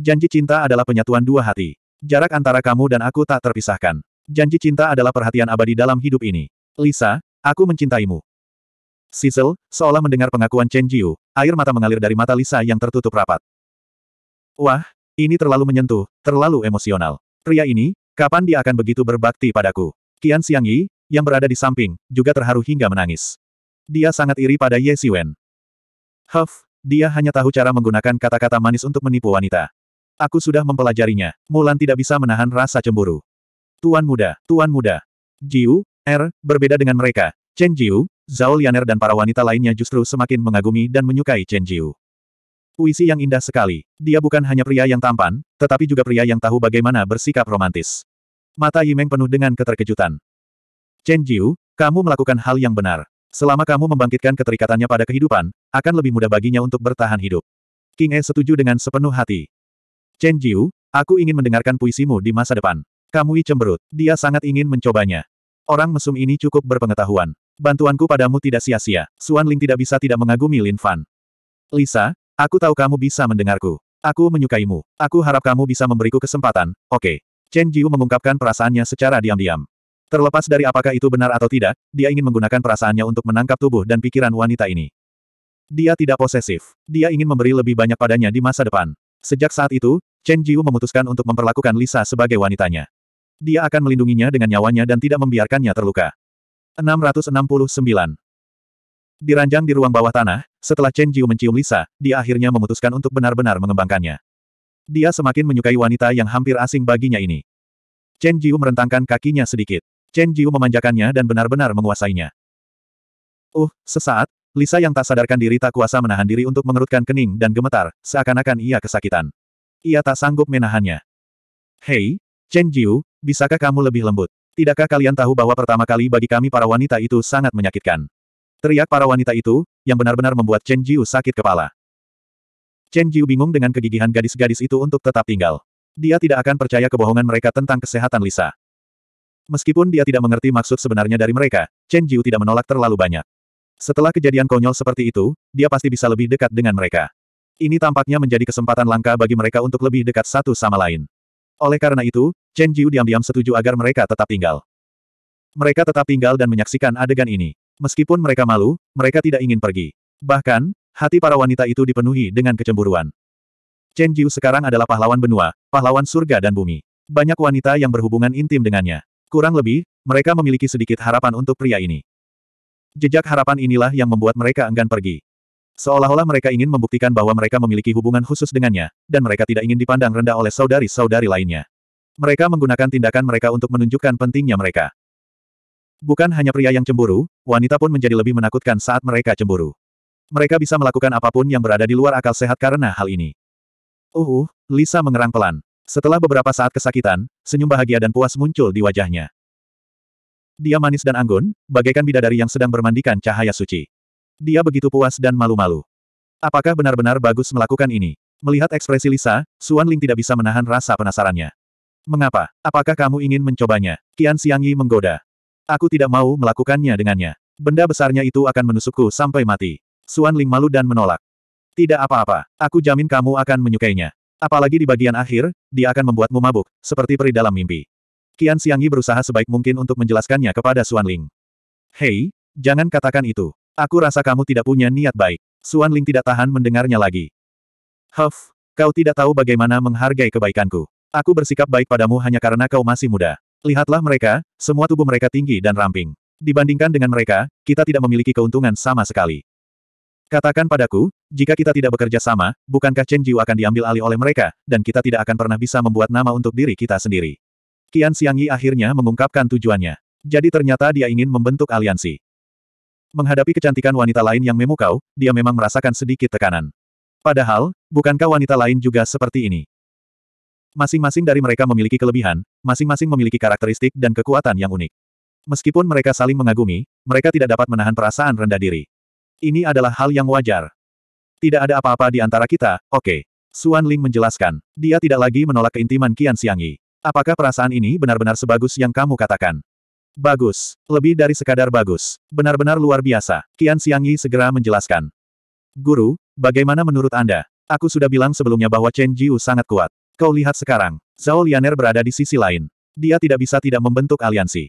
S1: Janji cinta adalah penyatuan dua hati. Jarak antara kamu dan aku tak terpisahkan. Janji cinta adalah perhatian abadi dalam hidup ini. Lisa, aku mencintaimu. Sizzle, seolah mendengar pengakuan Chen Jiu, air mata mengalir dari mata Lisa yang tertutup rapat. Wah, ini terlalu menyentuh, terlalu emosional. Pria ini, Kapan dia akan begitu berbakti padaku? Qian Yi, yang berada di samping, juga terharu hingga menangis. Dia sangat iri pada Ye Siwen. Huff, dia hanya tahu cara menggunakan kata-kata manis untuk menipu wanita. Aku sudah mempelajarinya. Mulan tidak bisa menahan rasa cemburu. Tuan muda, tuan muda. Jiu, Er, berbeda dengan mereka. Chen Jiu, Zhao Lianer dan para wanita lainnya justru semakin mengagumi dan menyukai Chen Jiu. Puisi yang indah sekali. Dia bukan hanya pria yang tampan, tetapi juga pria yang tahu bagaimana bersikap romantis. Mata Yimeng penuh dengan keterkejutan. Chen Jiu, kamu melakukan hal yang benar. Selama kamu membangkitkan keterikatannya pada kehidupan, akan lebih mudah baginya untuk bertahan hidup. King E setuju dengan sepenuh hati. Chen Jiu, aku ingin mendengarkan puisimu di masa depan. Kamui cemberut, dia sangat ingin mencobanya. Orang mesum ini cukup berpengetahuan. Bantuanku padamu tidak sia-sia. Suan Ling tidak bisa tidak mengagumi Lin Fan. Lisa, Aku tahu kamu bisa mendengarku. Aku menyukaimu. Aku harap kamu bisa memberiku kesempatan, oke. Okay. Chen Jiu mengungkapkan perasaannya secara diam-diam. Terlepas dari apakah itu benar atau tidak, dia ingin menggunakan perasaannya untuk menangkap tubuh dan pikiran wanita ini. Dia tidak posesif. Dia ingin memberi lebih banyak padanya di masa depan. Sejak saat itu, Chen Jiu memutuskan untuk memperlakukan Lisa sebagai wanitanya. Dia akan melindunginya dengan nyawanya dan tidak membiarkannya terluka. 669. Diranjang di ruang bawah tanah, setelah Chen Jiu mencium Lisa, dia akhirnya memutuskan untuk benar-benar mengembangkannya. Dia semakin menyukai wanita yang hampir asing baginya ini. Chen Jiu merentangkan kakinya sedikit. Chen Jiu memanjakannya dan benar-benar menguasainya. Uh, sesaat, Lisa yang tak sadarkan diri tak kuasa menahan diri untuk mengerutkan kening dan gemetar, seakan-akan ia kesakitan. Ia tak sanggup menahannya. Hei, Chen Jiu, bisakah kamu lebih lembut? Tidakkah kalian tahu bahwa pertama kali bagi kami para wanita itu sangat menyakitkan? Teriak para wanita itu, yang benar-benar membuat Chen Jiu sakit kepala. Chen Jiu bingung dengan kegigihan gadis-gadis itu untuk tetap tinggal. Dia tidak akan percaya kebohongan mereka tentang kesehatan Lisa. Meskipun dia tidak mengerti maksud sebenarnya dari mereka, Chen Jiu tidak menolak terlalu banyak. Setelah kejadian konyol seperti itu, dia pasti bisa lebih dekat dengan mereka. Ini tampaknya menjadi kesempatan langka bagi mereka untuk lebih dekat satu sama lain. Oleh karena itu, Chen Jiu diam-diam setuju agar mereka tetap tinggal. Mereka tetap tinggal dan menyaksikan adegan ini. Meskipun mereka malu, mereka tidak ingin pergi. Bahkan, hati para wanita itu dipenuhi dengan kecemburuan. Chen Jiu sekarang adalah pahlawan benua, pahlawan surga dan bumi. Banyak wanita yang berhubungan intim dengannya. Kurang lebih, mereka memiliki sedikit harapan untuk pria ini. Jejak harapan inilah yang membuat mereka enggan pergi. Seolah-olah mereka ingin membuktikan bahwa mereka memiliki hubungan khusus dengannya, dan mereka tidak ingin dipandang rendah oleh saudari-saudari lainnya. Mereka menggunakan tindakan mereka untuk menunjukkan pentingnya mereka. Bukan hanya pria yang cemburu, wanita pun menjadi lebih menakutkan saat mereka cemburu. Mereka bisa melakukan apapun yang berada di luar akal sehat karena hal ini. Uh, uh, Lisa mengerang pelan. Setelah beberapa saat kesakitan, senyum bahagia dan puas muncul di wajahnya. Dia manis dan anggun, bagaikan bidadari yang sedang bermandikan cahaya suci. Dia begitu puas dan malu-malu. Apakah benar-benar bagus melakukan ini? Melihat ekspresi Lisa, Suan Ling tidak bisa menahan rasa penasarannya. Mengapa? Apakah kamu ingin mencobanya? Qian Xiangyi menggoda. Aku tidak mau melakukannya dengannya. Benda besarnya itu akan menusukku sampai mati. Suan Ling malu dan menolak. Tidak apa-apa, aku jamin kamu akan menyukainya. Apalagi di bagian akhir, dia akan membuatmu mabuk, seperti peri dalam mimpi. Qian Xiangyi berusaha sebaik mungkin untuk menjelaskannya kepada Suan Ling. Hei, jangan katakan itu. Aku rasa kamu tidak punya niat baik. Suan Ling tidak tahan mendengarnya lagi. Huff, kau tidak tahu bagaimana menghargai kebaikanku. Aku bersikap baik padamu hanya karena kau masih muda. Lihatlah mereka, semua tubuh mereka tinggi dan ramping. Dibandingkan dengan mereka, kita tidak memiliki keuntungan sama sekali. Katakan padaku, jika kita tidak bekerja sama, bukankah Chen Jiu akan diambil alih oleh mereka, dan kita tidak akan pernah bisa membuat nama untuk diri kita sendiri. Qian Yi akhirnya mengungkapkan tujuannya. Jadi ternyata dia ingin membentuk aliansi. Menghadapi kecantikan wanita lain yang memukau, dia memang merasakan sedikit tekanan. Padahal, bukankah wanita lain juga seperti ini? Masing-masing dari mereka memiliki kelebihan, masing-masing memiliki karakteristik dan kekuatan yang unik. Meskipun mereka saling mengagumi, mereka tidak dapat menahan perasaan rendah diri. Ini adalah hal yang wajar. Tidak ada apa-apa di antara kita, oke. Okay. Suan Ling menjelaskan. Dia tidak lagi menolak keintiman Qian Xiangyi. Apakah perasaan ini benar-benar sebagus yang kamu katakan? Bagus. Lebih dari sekadar bagus. Benar-benar luar biasa. Qian Xiangyi segera menjelaskan. Guru, bagaimana menurut Anda? Aku sudah bilang sebelumnya bahwa Chen Jiu sangat kuat. Kau lihat sekarang, Zhao Lianer berada di sisi lain. Dia tidak bisa tidak membentuk aliansi.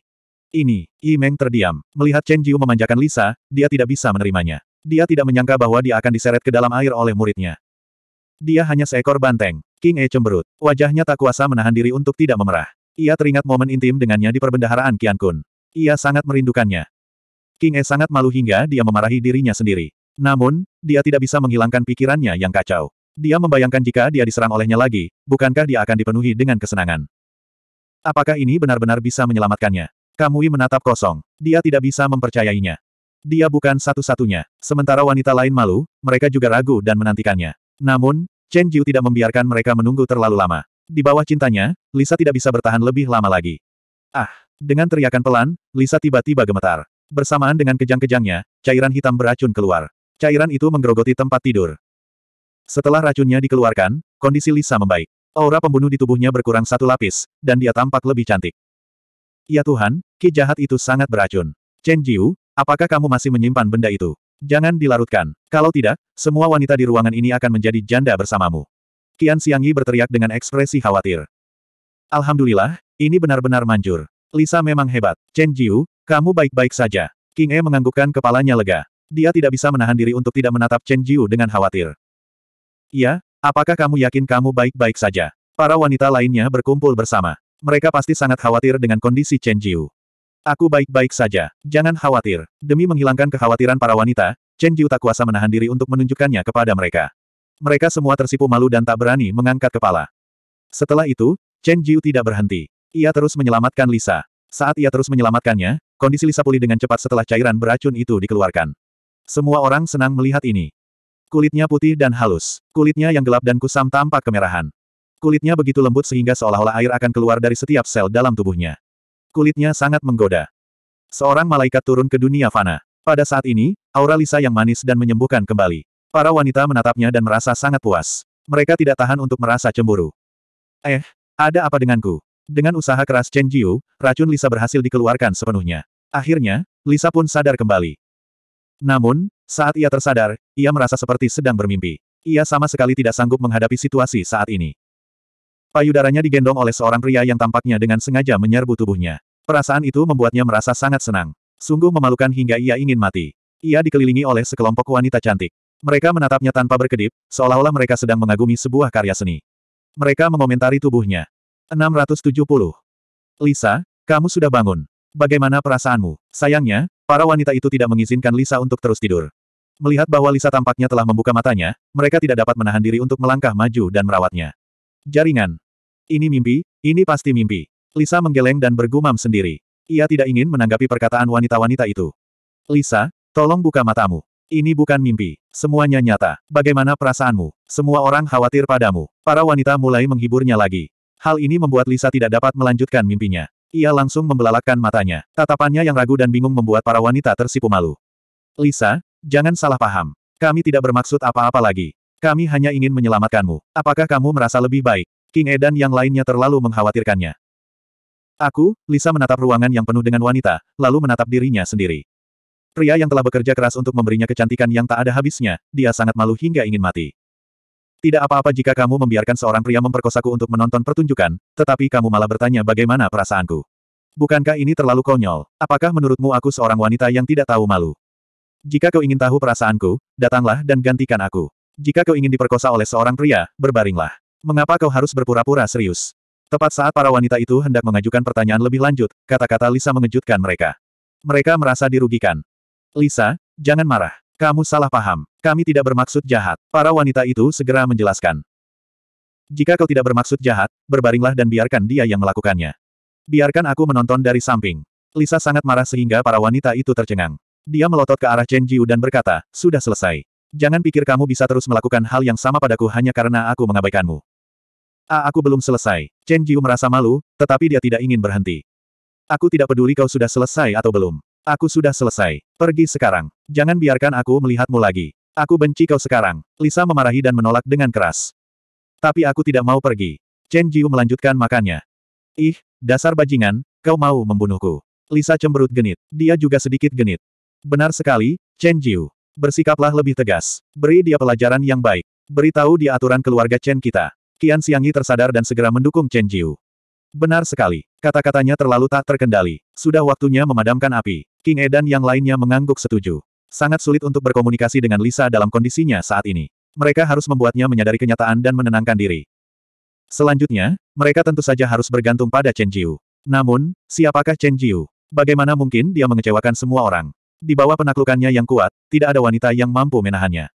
S1: Ini, Yi Meng terdiam. Melihat Chen Jiu memanjakan Lisa, dia tidak bisa menerimanya. Dia tidak menyangka bahwa dia akan diseret ke dalam air oleh muridnya. Dia hanya seekor banteng. King E cemberut. Wajahnya tak kuasa menahan diri untuk tidak memerah. Ia teringat momen intim dengannya di perbendaharaan Qian Kun. Ia sangat merindukannya. King E sangat malu hingga dia memarahi dirinya sendiri. Namun, dia tidak bisa menghilangkan pikirannya yang kacau. Dia membayangkan jika dia diserang olehnya lagi, bukankah dia akan dipenuhi dengan kesenangan. Apakah ini benar-benar bisa menyelamatkannya? Kamui menatap kosong. Dia tidak bisa mempercayainya. Dia bukan satu-satunya. Sementara wanita lain malu, mereka juga ragu dan menantikannya. Namun, Chen Jiu tidak membiarkan mereka menunggu terlalu lama. Di bawah cintanya, Lisa tidak bisa bertahan lebih lama lagi. Ah! Dengan teriakan pelan, Lisa tiba-tiba gemetar. Bersamaan dengan kejang-kejangnya, cairan hitam beracun keluar. Cairan itu menggerogoti tempat tidur. Setelah racunnya dikeluarkan, kondisi Lisa membaik. Aura pembunuh di tubuhnya berkurang satu lapis, dan dia tampak lebih cantik. Ya Tuhan, ki jahat itu sangat beracun. Chen Jiu, apakah kamu masih menyimpan benda itu? Jangan dilarutkan. Kalau tidak, semua wanita di ruangan ini akan menjadi janda bersamamu. Qian Yi berteriak dengan ekspresi khawatir. Alhamdulillah, ini benar-benar manjur. Lisa memang hebat. Chen Jiu, kamu baik-baik saja. King E menganggukkan kepalanya lega. Dia tidak bisa menahan diri untuk tidak menatap Chen Jiu dengan khawatir. Iya, apakah kamu yakin kamu baik-baik saja? Para wanita lainnya berkumpul bersama. Mereka pasti sangat khawatir dengan kondisi Chen Jiu. Aku baik-baik saja, jangan khawatir. Demi menghilangkan kekhawatiran para wanita, Chen Jiu tak kuasa menahan diri untuk menunjukkannya kepada mereka. Mereka semua tersipu malu dan tak berani mengangkat kepala. Setelah itu, Chen Jiu tidak berhenti. Ia terus menyelamatkan Lisa. Saat ia terus menyelamatkannya, kondisi Lisa pulih dengan cepat setelah cairan beracun itu dikeluarkan. Semua orang senang melihat ini. Kulitnya putih dan halus. Kulitnya yang gelap dan kusam tampak kemerahan. Kulitnya begitu lembut sehingga seolah-olah air akan keluar dari setiap sel dalam tubuhnya. Kulitnya sangat menggoda. Seorang malaikat turun ke dunia fana. Pada saat ini, aura Lisa yang manis dan menyembuhkan kembali. Para wanita menatapnya dan merasa sangat puas. Mereka tidak tahan untuk merasa cemburu. Eh, ada apa denganku? Dengan usaha keras Chen Jiu, racun Lisa berhasil dikeluarkan sepenuhnya. Akhirnya, Lisa pun sadar kembali. Namun, saat ia tersadar, ia merasa seperti sedang bermimpi. Ia sama sekali tidak sanggup menghadapi situasi saat ini. Payudaranya digendong oleh seorang pria yang tampaknya dengan sengaja menyerbu tubuhnya. Perasaan itu membuatnya merasa sangat senang. Sungguh memalukan hingga ia ingin mati. Ia dikelilingi oleh sekelompok wanita cantik. Mereka menatapnya tanpa berkedip, seolah-olah mereka sedang mengagumi sebuah karya seni. Mereka mengomentari tubuhnya. 670. Lisa, kamu sudah bangun. Bagaimana perasaanmu? Sayangnya, Para wanita itu tidak mengizinkan Lisa untuk terus tidur. Melihat bahwa Lisa tampaknya telah membuka matanya, mereka tidak dapat menahan diri untuk melangkah maju dan merawatnya. Jaringan. Ini mimpi, ini pasti mimpi. Lisa menggeleng dan bergumam sendiri. Ia tidak ingin menanggapi perkataan wanita-wanita itu. Lisa, tolong buka matamu. Ini bukan mimpi. Semuanya nyata. Bagaimana perasaanmu? Semua orang khawatir padamu. Para wanita mulai menghiburnya lagi. Hal ini membuat Lisa tidak dapat melanjutkan mimpinya. Ia langsung membelalakan matanya. Tatapannya yang ragu dan bingung membuat para wanita tersipu malu. Lisa, jangan salah paham. Kami tidak bermaksud apa-apa lagi. Kami hanya ingin menyelamatkanmu. Apakah kamu merasa lebih baik? King E yang lainnya terlalu mengkhawatirkannya. Aku, Lisa menatap ruangan yang penuh dengan wanita, lalu menatap dirinya sendiri. Pria yang telah bekerja keras untuk memberinya kecantikan yang tak ada habisnya, dia sangat malu hingga ingin mati. Tidak apa-apa jika kamu membiarkan seorang pria memperkosaku untuk menonton pertunjukan, tetapi kamu malah bertanya bagaimana perasaanku. Bukankah ini terlalu konyol? Apakah menurutmu aku seorang wanita yang tidak tahu malu? Jika kau ingin tahu perasaanku, datanglah dan gantikan aku. Jika kau ingin diperkosa oleh seorang pria, berbaringlah. Mengapa kau harus berpura-pura serius? Tepat saat para wanita itu hendak mengajukan pertanyaan lebih lanjut, kata-kata Lisa mengejutkan mereka. Mereka merasa dirugikan. Lisa, jangan marah. Kamu salah paham. Kami tidak bermaksud jahat. Para wanita itu segera menjelaskan. Jika kau tidak bermaksud jahat, berbaringlah dan biarkan dia yang melakukannya. Biarkan aku menonton dari samping. Lisa sangat marah sehingga para wanita itu tercengang. Dia melotot ke arah Chen Jiu dan berkata, sudah selesai. Jangan pikir kamu bisa terus melakukan hal yang sama padaku hanya karena aku mengabaikanmu. A ah, aku belum selesai. Chen Jiu merasa malu, tetapi dia tidak ingin berhenti. Aku tidak peduli kau sudah selesai atau belum. Aku sudah selesai. Pergi sekarang. Jangan biarkan aku melihatmu lagi. Aku benci kau sekarang. Lisa memarahi dan menolak dengan keras. Tapi aku tidak mau pergi. Chen Jiu melanjutkan makannya. Ih, dasar bajingan, kau mau membunuhku. Lisa cemberut genit. Dia juga sedikit genit. Benar sekali, Chen Jiu. Bersikaplah lebih tegas. Beri dia pelajaran yang baik. Beritahu dia aturan keluarga Chen kita. Qian Xiangyi tersadar dan segera mendukung Chen Jiu. Benar sekali. Kata-katanya terlalu tak terkendali. Sudah waktunya memadamkan api. King E dan yang lainnya mengangguk setuju. Sangat sulit untuk berkomunikasi dengan Lisa dalam kondisinya saat ini. Mereka harus membuatnya menyadari kenyataan dan menenangkan diri. Selanjutnya, mereka tentu saja harus bergantung pada Chen Jiu. Namun, siapakah Chen Jiu? Bagaimana mungkin dia mengecewakan semua orang? Di bawah penaklukannya yang kuat, tidak ada wanita yang mampu menahannya.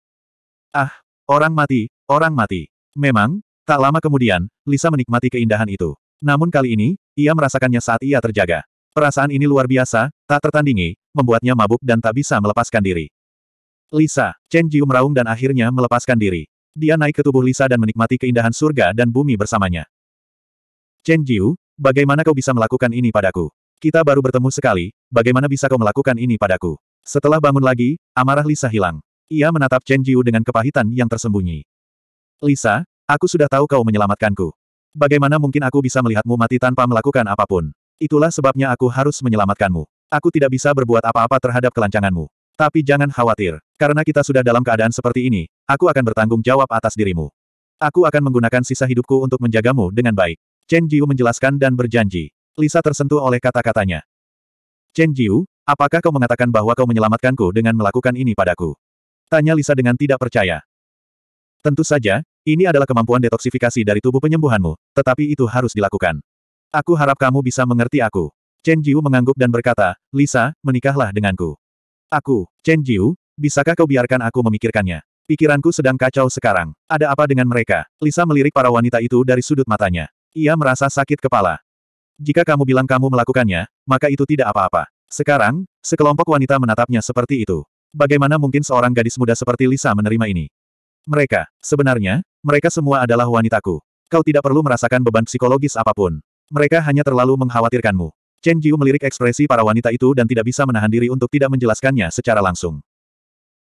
S1: Ah, orang mati, orang mati. Memang, tak lama kemudian, Lisa menikmati keindahan itu. Namun kali ini, ia merasakannya saat ia terjaga. Perasaan ini luar biasa, tak tertandingi, membuatnya mabuk dan tak bisa melepaskan diri. Lisa, Chen Jiu meraung dan akhirnya melepaskan diri. Dia naik ke tubuh Lisa dan menikmati keindahan surga dan bumi bersamanya. Chen Jiu, bagaimana kau bisa melakukan ini padaku? Kita baru bertemu sekali, bagaimana bisa kau melakukan ini padaku? Setelah bangun lagi, amarah Lisa hilang. Ia menatap Chen Jiu dengan kepahitan yang tersembunyi. Lisa, aku sudah tahu kau menyelamatkanku. Bagaimana mungkin aku bisa melihatmu mati tanpa melakukan apapun? Itulah sebabnya aku harus menyelamatkanmu. Aku tidak bisa berbuat apa-apa terhadap kelancanganmu. Tapi jangan khawatir, karena kita sudah dalam keadaan seperti ini, aku akan bertanggung jawab atas dirimu. Aku akan menggunakan sisa hidupku untuk menjagamu dengan baik. Chen Jiu menjelaskan dan berjanji. Lisa tersentuh oleh kata-katanya. Chen Jiu, apakah kau mengatakan bahwa kau menyelamatkanku dengan melakukan ini padaku? Tanya Lisa dengan tidak percaya. Tentu saja, ini adalah kemampuan detoksifikasi dari tubuh penyembuhanmu, tetapi itu harus dilakukan. Aku harap kamu bisa mengerti aku. Chen Jiu mengangguk dan berkata, Lisa, menikahlah denganku. Aku, Chen Jiu, bisakah kau biarkan aku memikirkannya? Pikiranku sedang kacau sekarang. Ada apa dengan mereka? Lisa melirik para wanita itu dari sudut matanya. Ia merasa sakit kepala. Jika kamu bilang kamu melakukannya, maka itu tidak apa-apa. Sekarang, sekelompok wanita menatapnya seperti itu. Bagaimana mungkin seorang gadis muda seperti Lisa menerima ini? Mereka, sebenarnya, mereka semua adalah wanitaku. Kau tidak perlu merasakan beban psikologis apapun. Mereka hanya terlalu mengkhawatirkanmu. Chen Jiu melirik ekspresi para wanita itu dan tidak bisa menahan diri untuk tidak menjelaskannya secara langsung.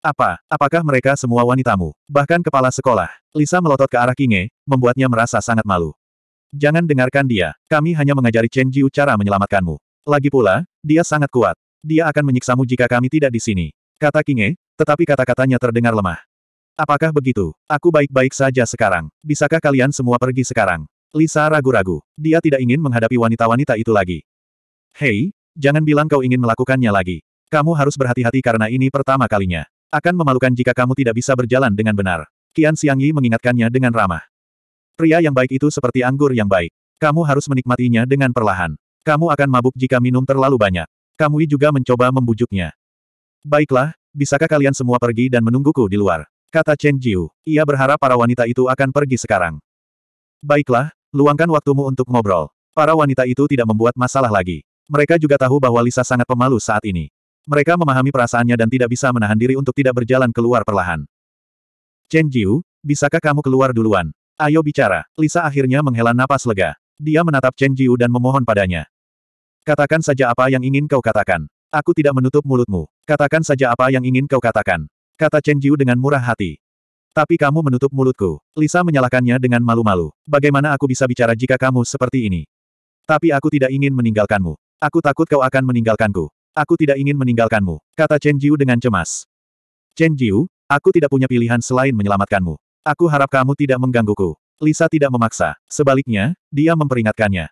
S1: Apa, apakah mereka semua wanitamu? Bahkan kepala sekolah. Lisa melotot ke arah Kinge, membuatnya merasa sangat malu. Jangan dengarkan dia, kami hanya mengajari Chen Jiu cara menyelamatkanmu. Lagi pula, dia sangat kuat. Dia akan menyiksamu jika kami tidak di sini. Kata Kinge, tetapi kata-katanya terdengar lemah. Apakah begitu? Aku baik-baik saja sekarang. Bisakah kalian semua pergi sekarang? Lisa ragu-ragu. Dia tidak ingin menghadapi wanita-wanita itu lagi. Hei, jangan bilang kau ingin melakukannya lagi. Kamu harus berhati-hati karena ini pertama kalinya. Akan memalukan jika kamu tidak bisa berjalan dengan benar. Qian Yi mengingatkannya dengan ramah. Pria yang baik itu seperti anggur yang baik. Kamu harus menikmatinya dengan perlahan. Kamu akan mabuk jika minum terlalu banyak. Kamui juga mencoba membujuknya. Baiklah, bisakah kalian semua pergi dan menungguku di luar? Kata Chen Jiu, ia berharap para wanita itu akan pergi sekarang. Baiklah, luangkan waktumu untuk ngobrol. Para wanita itu tidak membuat masalah lagi. Mereka juga tahu bahwa Lisa sangat pemalu saat ini. Mereka memahami perasaannya dan tidak bisa menahan diri untuk tidak berjalan keluar perlahan. Chen Jiu, bisakah kamu keluar duluan? Ayo bicara. Lisa akhirnya menghela napas lega. Dia menatap Chen Jiu dan memohon padanya. Katakan saja apa yang ingin kau katakan. Aku tidak menutup mulutmu. Katakan saja apa yang ingin kau katakan. Kata Chen Jiu dengan murah hati. Tapi kamu menutup mulutku. Lisa menyalakannya dengan malu-malu. Bagaimana aku bisa bicara jika kamu seperti ini? Tapi aku tidak ingin meninggalkanmu. Aku takut kau akan meninggalkanku. Aku tidak ingin meninggalkanmu, kata Chen Jiu dengan cemas. Chen Jiu, aku tidak punya pilihan selain menyelamatkanmu. Aku harap kamu tidak menggangguku. Lisa tidak memaksa. Sebaliknya, dia memperingatkannya.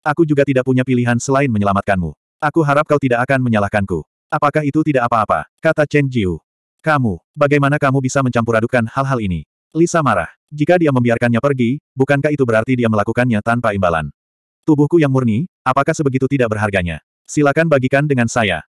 S1: Aku juga tidak punya pilihan selain menyelamatkanmu. Aku harap kau tidak akan menyalahkanku. Apakah itu tidak apa-apa? Kata Chen Jiu. Kamu, bagaimana kamu bisa mencampur hal-hal ini? Lisa marah. Jika dia membiarkannya pergi, bukankah itu berarti dia melakukannya tanpa imbalan? Tubuhku yang murni, apakah sebegitu tidak berharganya? Silakan bagikan dengan saya.